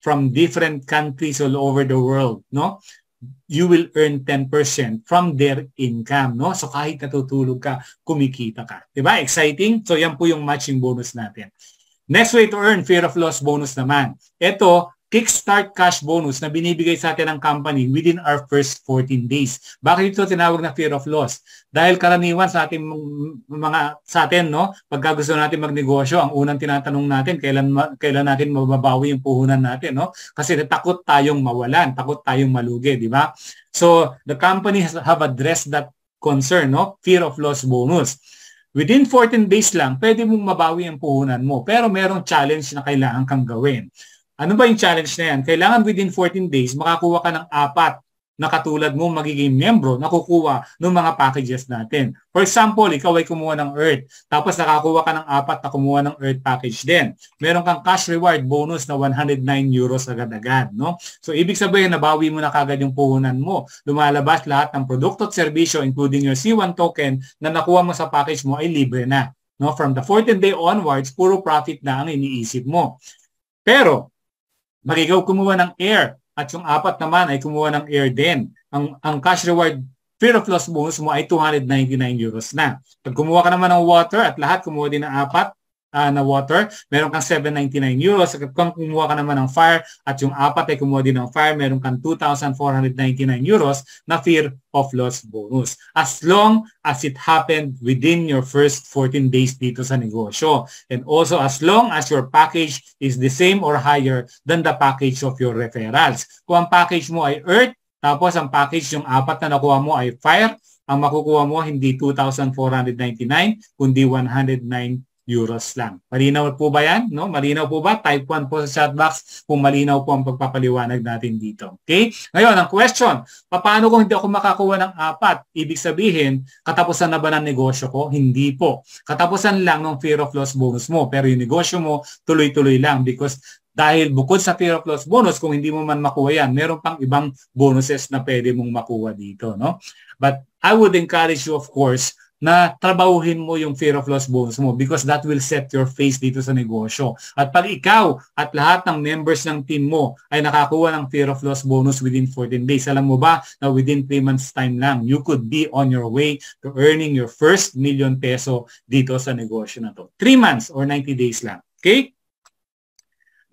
from different countries all over the world, no? you will earn 10% from their income, no? So kahit natutulog ka, kumikita ka. 'Di ba? Exciting? So yan po yung matching bonus natin. Next way to earn fear of loss bonus naman. Ito, kickstart cash bonus na binibigay sa atin ng company within our first 14 days. Bakit ito tinawag na fear of loss? Dahil karaniwan sa ating mga sa atin no, pagka gusto natin magnegosyo, ang unang tinatanong natin kailan kailan natin mababawi yung puhunan natin no? Kasi takot tayong mawalan, takot tayong malugi, di ba? So, the company has have addressed that concern, no? Fear of loss bonus. Within 14 days lang, pwede mong mabawi ang puhunan mo. Pero merong challenge na kailangan kang gawin. Ano ba yung challenge na yan? Kailangan within 14 days, makakuha ka ng apat na katulad mo magiging membro na kukuha ng mga packages natin. For example, ikaw ay kumuha ng Earth, tapos nakakuha ka ng apat na kumuha ng Earth package din. Meron kang cash reward bonus na 109 euros agad-agad. No? So, ibig sabihin, nabawi mo na kagad yung puhunan mo. Lumalabas lahat ng produkto at serbisyo, including your C1 token na nakuha mo sa package mo ay libre na. No? From the 14 day onwards, puro profit na ang iniisip mo. Pero, Marigaw kumuha ng air at yung apat naman ay kumuha ng air din. Ang, ang cash reward fear of loss bonus mo ay 299 euros na. Pag kumuha ka naman ng water at lahat kumuha din ng apat, uh, na water, meron kang 799 euros. Kung kumuha ka naman ng fire at yung apat ay kumuha din ng fire, meron kang 2,499 euros na fear of loss bonus. As long as it happened within your first 14 days dito sa negosyo. And also as long as your package is the same or higher than the package of your referrals. Kung ang package mo ay earth, tapos ang package yung apat na nakuha mo ay fire, ang makukuha mo hindi 2,499 kundi 109 Euroslam. Malinaw po ba yan? No? Malinaw po ba? Type 1 po sa chat box kung malinaw po ang pagpapaliwanag natin dito. Okay? Ngayon, ang question, paano kung hindi ako makakuha ng apat? Ibig sabihin, katapusan na ba ng negosyo ko? Hindi po. Katapusan lang ng fear of loss bonus mo. Pero yung negosyo mo, tuloy-tuloy lang because dahil bukod sa fear of loss bonus, kung hindi mo man makuha yan, meron pang ibang bonuses na pwede mong makuha dito. No? But I would encourage you, of course, na trabahuhin mo yung fear of loss bonus mo because that will set your face dito sa negosyo. At pag ikaw at lahat ng members ng team mo ay nakakuha ng fear of loss bonus within 14 days, alam mo ba na within 3 months time lang, you could be on your way to earning your first million peso dito sa negosyo na to. 3 months or 90 days lang. Okay?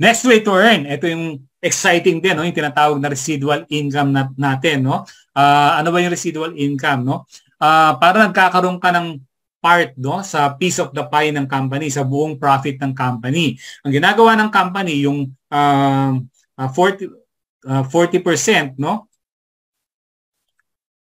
Next way to earn, ito yung exciting din, no? yung tinatawag na residual income nat- natin. No? Uh, ano ba yung residual income? No? uh, para nagkakaroon ka ng part no sa piece of the pie ng company sa buong profit ng company. Ang ginagawa ng company yung uh, 40 uh, 40% no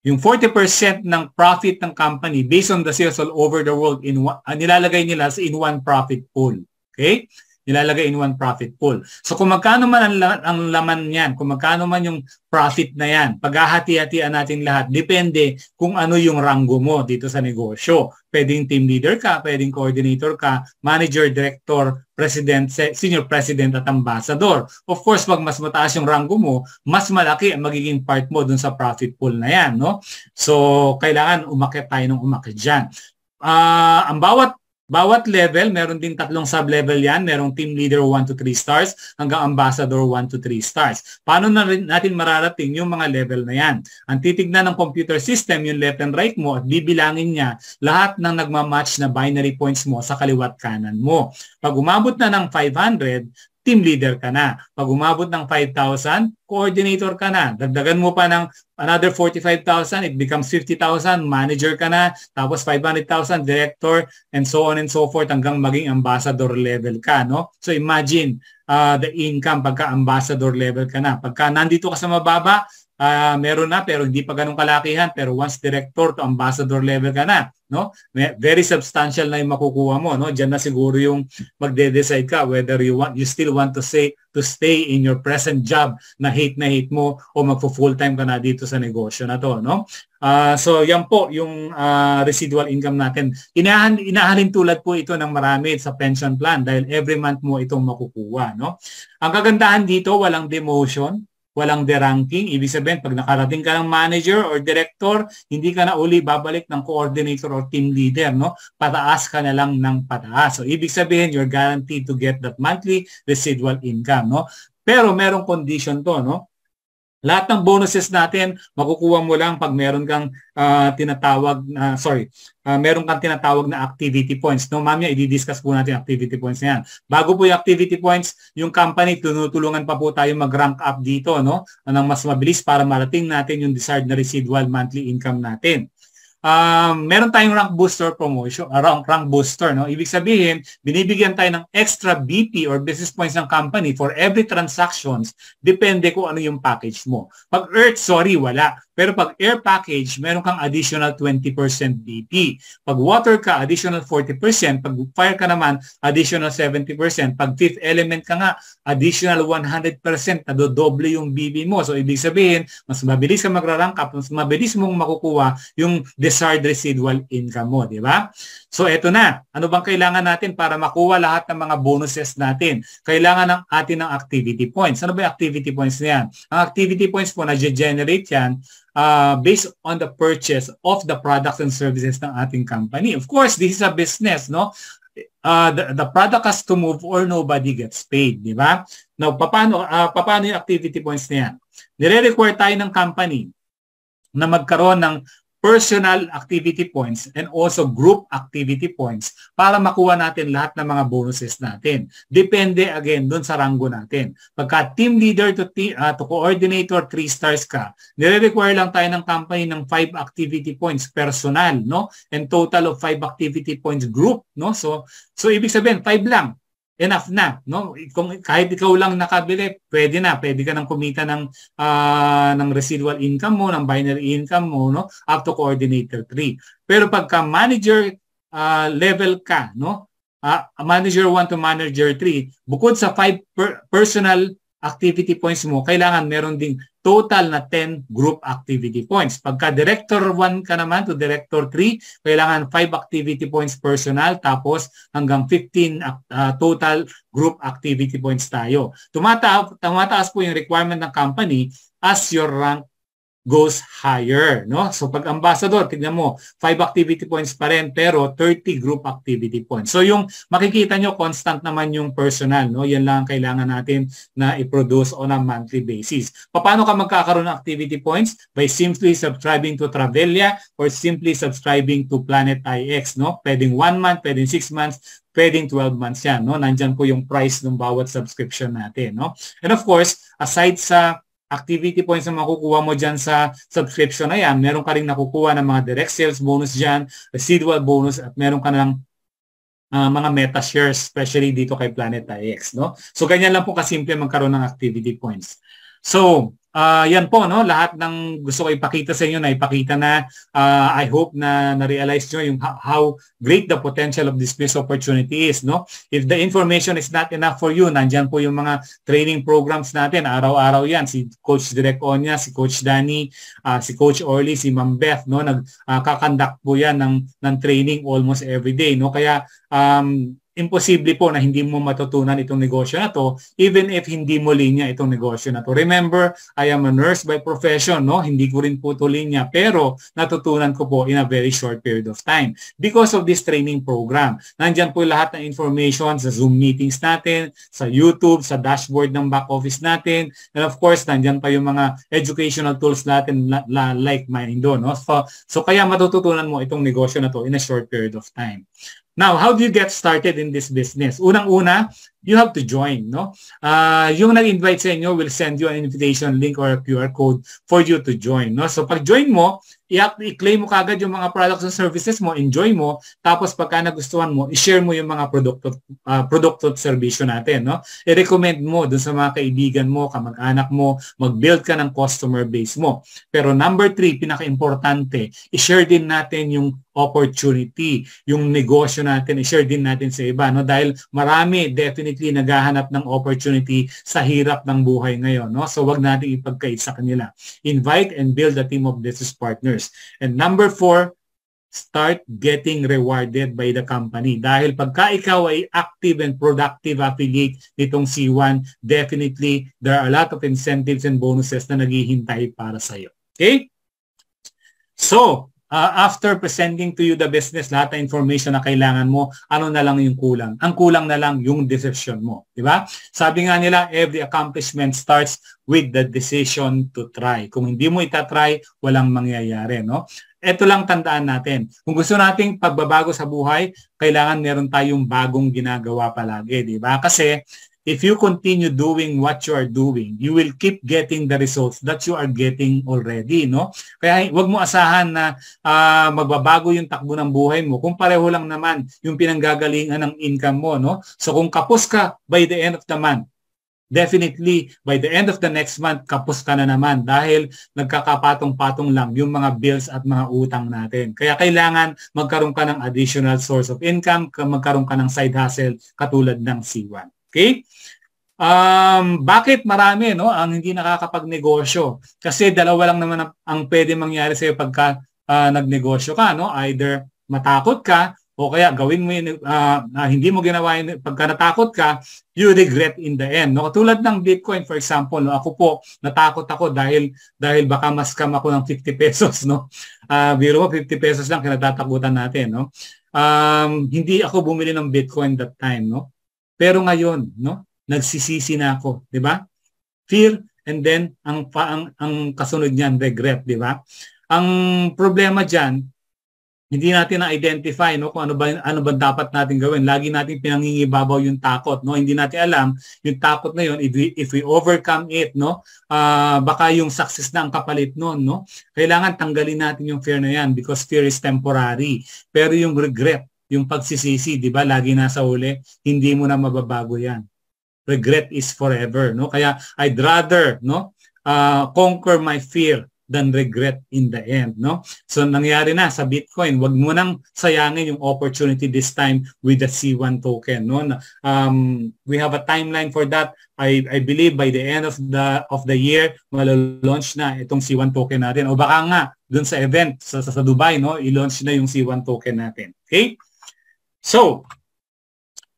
yung 40% ng profit ng company based on the sales all over the world in one, uh, nilalagay nila in one profit pool. Okay? nilalagay in one profit pool. So kung magkano man ang, ang laman niyan, kung magkano man yung profit na yan, paghahati-hatian natin lahat, depende kung ano yung ranggo mo dito sa negosyo. Pwedeng team leader ka, pwedeng coordinator ka, manager, director, president, senior president at ambassador. Of course, pag mas mataas yung ranggo mo, mas malaki ang magiging part mo dun sa profit pool na yan. No? So, kailangan umakit tayo ng umakit dyan. Uh, ang bawat bawat level, meron din tatlong sub-level yan. Merong team leader 1 to 3 stars hanggang ambassador 1 to 3 stars. Paano na natin mararating yung mga level na yan? Ang titignan ng computer system yung left and right mo at bibilangin niya lahat ng nagmamatch na binary points mo sa kaliwat kanan mo. Pag umabot na ng 500, team leader ka na. Pag umabot ng 5,000, coordinator ka na. Dagdagan mo pa ng another 45,000, it becomes 50,000, manager ka na, tapos 500,000, director, and so on and so forth hanggang maging ambassador level ka. No? So imagine uh, the income pagka ambassador level ka na. Pagka nandito ka sa mababa, uh, meron na pero hindi pa ganun kalakihan pero once director to ambassador level ka na no very substantial na yung makukuha mo no diyan na siguro yung magde-decide ka whether you want you still want to say to stay in your present job na hate na hate mo o magfo full time ka na dito sa negosyo na to no uh, so yan po yung uh, residual income natin inahan inahalin tulad po ito ng marami sa pension plan dahil every month mo itong makukuha no ang kagandahan dito walang demotion walang deranking. Ibig sabihin, pag nakarating ka ng manager or director, hindi ka na uli babalik ng coordinator or team leader. No? Pataas ka na lang ng pataas. So, ibig sabihin, you're guaranteed to get that monthly residual income. No? Pero merong condition to, no? Lahat ng bonuses natin, makukuha mo lang pag meron kang uh, tinatawag, na, uh, sorry, uh, meron kang tinatawag na activity points. No, mamaya i-discuss po natin activity points na Bago po yung activity points, yung company, tunutulungan pa po tayo mag-rank up dito, no? Anong mas mabilis para marating natin yung desired na residual monthly income natin um, meron tayong rank booster promotion, uh, rank, rank booster. No? Ibig sabihin, binibigyan tayo ng extra BP or business points ng company for every transactions, depende kung ano yung package mo. Pag Earth, sorry, wala. Pero pag air package, meron kang additional 20% DP. Pag water ka, additional 40%. Pag fire ka naman, additional 70%. Pag fifth element ka nga, additional 100%. Nadodoble yung BB mo. So, ibig sabihin, mas mabilis ka magrarangkap, up, mas mabilis mong makukuha yung desired residual income mo. Di ba? So, eto na. Ano bang kailangan natin para makuha lahat ng mga bonuses natin? Kailangan ng atin ng activity points. Ano ba yung activity points na yan? Ang activity points po na generate yan uh, based on the purchase of the products and services ng ating company. Of course, this is a business, no? Uh, the, the product has to move or nobody gets paid, di ba? Now, paano, uh, paano yung activity points na yan? Nire-require tayo ng company na magkaroon ng personal activity points and also group activity points para makuha natin lahat ng mga bonuses natin. Depende again doon sa rango natin. Pagka team leader to, te- uh, ah, to coordinator, 3 stars ka. Nire-require lang tayo ng company ng 5 activity points personal, no? And total of 5 activity points group, no? So so ibig sabihin 5 lang enough na, no? Kung kahit ikaw lang nakabili, pwede na, pwede ka nang kumita ng uh, ng residual income mo, ng binary income mo, no? Up to coordinator 3. Pero pagka manager uh, level ka, no? Uh, manager 1 to manager 3, bukod sa 5 per- personal activity points mo, kailangan meron ding total na 10 group activity points. Pagka Director 1 ka naman to Director 3, kailangan 5 activity points personal tapos hanggang 15 uh, ah, total group activity points tayo. Tumataas, tumataas po yung requirement ng company as your rank goes higher. No? So pag ambassador, tignan mo, 5 activity points pa rin pero 30 group activity points. So yung makikita nyo, constant naman yung personal. No? Yan lang kailangan natin na i-produce on a monthly basis. Paano ka magkakaroon ng activity points? By simply subscribing to Travelia or simply subscribing to Planet IX. No? Pwedeng 1 month, pwedeng 6 months, pwedeng 12 months yan. No? Nandyan po yung price ng bawat subscription natin. No? And of course, aside sa activity points na makukuha mo dyan sa subscription na yan. Meron ka rin nakukuha ng mga direct sales bonus dyan, residual bonus, at meron ka ng uh, mga meta shares, especially dito kay Planet IX. No? So, ganyan lang po kasimple magkaroon ng activity points. So, uh, yan po, no? lahat ng gusto ko ipakita sa inyo na ipakita na uh, I hope na na-realize nyo yung how great the potential of this business opportunity is. No? If the information is not enough for you, nandyan po yung mga training programs natin. Araw-araw yan. Si Coach Direk Onya, si Coach Danny, uh, si Coach Orly, si Ma'am Beth. No? Nagkakandak uh, po yan ng, ng training almost every day. No? Kaya um, imposible po na hindi mo matutunan itong negosyo na to even if hindi mo linya itong negosyo na to. Remember, I am a nurse by profession, no? Hindi ko rin po to linya pero natutunan ko po in a very short period of time because of this training program. Nandiyan po lahat ng information sa Zoom meetings natin, sa YouTube, sa dashboard ng back office natin, and of course, nandiyan pa yung mga educational tools natin la, la, like mine do, no? So, so kaya matututunan mo itong negosyo na to in a short period of time. Now, how do you get started in this business? Unang-una, you have to join, no? Uh, yung nag-invite sa inyo will send you an invitation link or a QR code for you to join, no? So pag join mo, i-claim mo kagad yung mga products and services mo, enjoy mo, tapos pagka nagustuhan mo, i-share mo yung mga produkto, uh, produkto at serbisyo natin, no? I-recommend mo dun sa mga kaibigan mo, kamag-anak mo, mag-build ka ng customer base mo. Pero number three, pinaka-importante, i-share din natin yung opportunity, yung negosyo natin, i-share din natin sa iba, no? Dahil marami, definitely definitely naghahanap ng opportunity sa hirap ng buhay ngayon. No? So wag natin ipagkait sa kanila. Invite and build a team of business partners. And number four, start getting rewarded by the company. Dahil pagka ikaw ay active and productive affiliate nitong C1, definitely there are a lot of incentives and bonuses na naghihintay para sa iyo. Okay? So, uh, after presenting to you the business, lahat ng information na kailangan mo, ano na lang yung kulang? Ang kulang na lang yung decision mo, di ba? Sabi nga nila, every accomplishment starts with the decision to try. Kung hindi mo itatry, walang mangyayari, no? Ito lang tandaan natin. Kung gusto nating pagbabago sa buhay, kailangan meron tayong bagong ginagawa palagi, di ba? Kasi if you continue doing what you are doing, you will keep getting the results that you are getting already, no? Kaya wag mo asahan na uh, magbabago yung takbo ng buhay mo kung pareho lang naman yung pinanggagalingan ng income mo, no? So kung kapos ka by the end of the month, definitely by the end of the next month, kapos ka na naman dahil nagkakapatong-patong lang yung mga bills at mga utang natin. Kaya kailangan magkaroon ka ng additional source of income, magkaroon ka ng side hustle katulad ng C1. Okay? Um, bakit marami no ang hindi nakakapagnegosyo? Kasi dalawa lang naman ang, ang pwede mangyari sa iyo pagka uh, nagnegosyo ka no, either matakot ka o kaya gawin mo yun, uh, uh, hindi mo ginawa yun, pagka natakot ka, you regret in the end. No? Katulad ng Bitcoin, for example, no? ako po, natakot ako dahil, dahil baka mascam ako ng 50 pesos. No? Uh, biro mo, 50 pesos lang, kinatatakutan natin. No? Um, hindi ako bumili ng Bitcoin that time. No? Pero ngayon, no, nagsisisi na ako, 'di ba? Fear and then ang ang, ang kasunod niyan regret, 'di ba? Ang problema diyan, hindi natin na-identify no kung ano ba ano ba dapat natin gawin. Lagi natin pinangingibabaw yung takot, no. Hindi natin alam yung takot na yun if we, if we overcome it, no, uh, baka yung success na ang kapalit noon, no. Kailangan tanggalin natin yung fear na yan because fear is temporary. Pero yung regret, yung pagsisisi, di ba? Lagi nasa uli, hindi mo na mababago yan. Regret is forever, no? Kaya I'd rather, no, uh, conquer my fear than regret in the end, no? So nangyari na sa Bitcoin, wag mo nang sayangin yung opportunity this time with the C1 token, no? Um, we have a timeline for that. I I believe by the end of the of the year, malalaunch na itong C1 token natin. O baka nga dun sa event sa, sa, sa Dubai, no, i-launch na yung C1 token natin. Okay? So,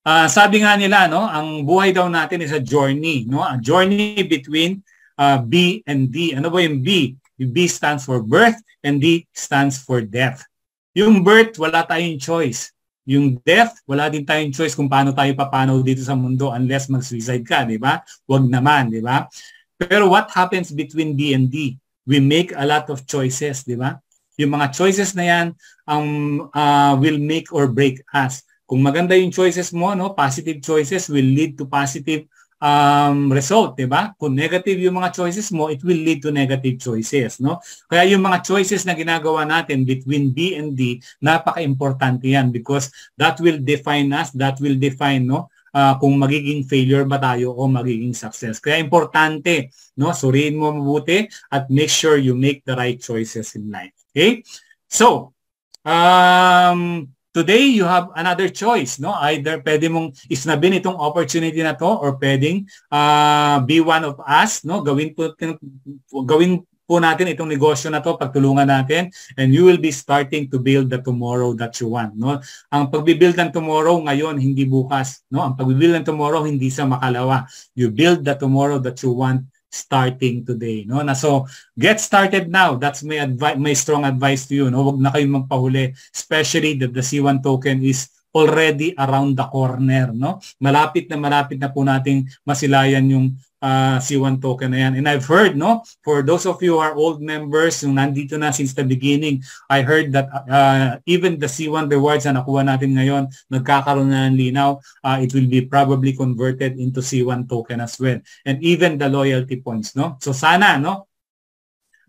uh, sabi nga nila, no, ang buhay daw natin is a journey, no? A journey between uh, B and D. Ano ba yung B? Yung B stands for birth and D stands for death. Yung birth, wala tayong choice. Yung death, wala din tayong choice kung paano tayo papanaw dito sa mundo unless mag-suicide ka, di ba? Huwag naman, di ba? Pero what happens between B and D? We make a lot of choices, di ba? Yung mga choices na yan ang um, uh, will make or break us. Kung maganda yung choices mo, no, positive choices will lead to positive um, result, 'di ba? Kung negative yung mga choices mo, it will lead to negative choices, no? Kaya yung mga choices na ginagawa natin between B and D, napaka-importante 'yan because that will define us, that will define, no? Uh, kung magiging failure ba tayo o magiging success. Kaya importante, no? Suriin mo mabuti at make sure you make the right choices in life. Okay? So, um, today you have another choice, no? Either pwede mong isnabin itong opportunity na to or pwedeng uh, be one of us, no? Gawin po gawin po natin itong negosyo na to, pagtulungan natin, and you will be starting to build the tomorrow that you want. No? Ang pagbibuild ng tomorrow ngayon, hindi bukas. No? Ang pagbibuild ng tomorrow, hindi sa makalawa. You build the tomorrow that you want starting today no na so get started now that's my advice my strong advice to you no wag na kayong magpahuli especially that the C1 token is already around the corner no malapit na malapit na po nating masilayan yung uh, C1 token na yan. And I've heard, no, for those of you who are old members, yung nandito na since the beginning, I heard that uh, even the C1 rewards na nakuha natin ngayon, nagkakaroon na ng linaw, uh, it will be probably converted into C1 token as well. And even the loyalty points, no? So sana, no,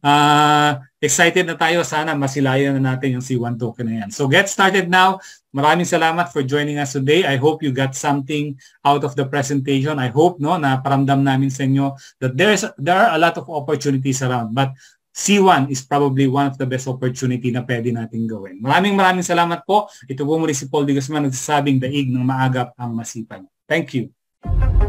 uh, excited na tayo. Sana masilayan na natin yung C1 token na yan. So get started now. Maraming salamat for joining us today. I hope you got something out of the presentation. I hope no na paramdam namin sa inyo that there's there are a lot of opportunities around but C1 is probably one of the best opportunity na pwede natin gawin. Maraming maraming salamat po. Ito po muli si Paul D. Guzman nagsasabing daig ng maagap ang masipag. Thank you.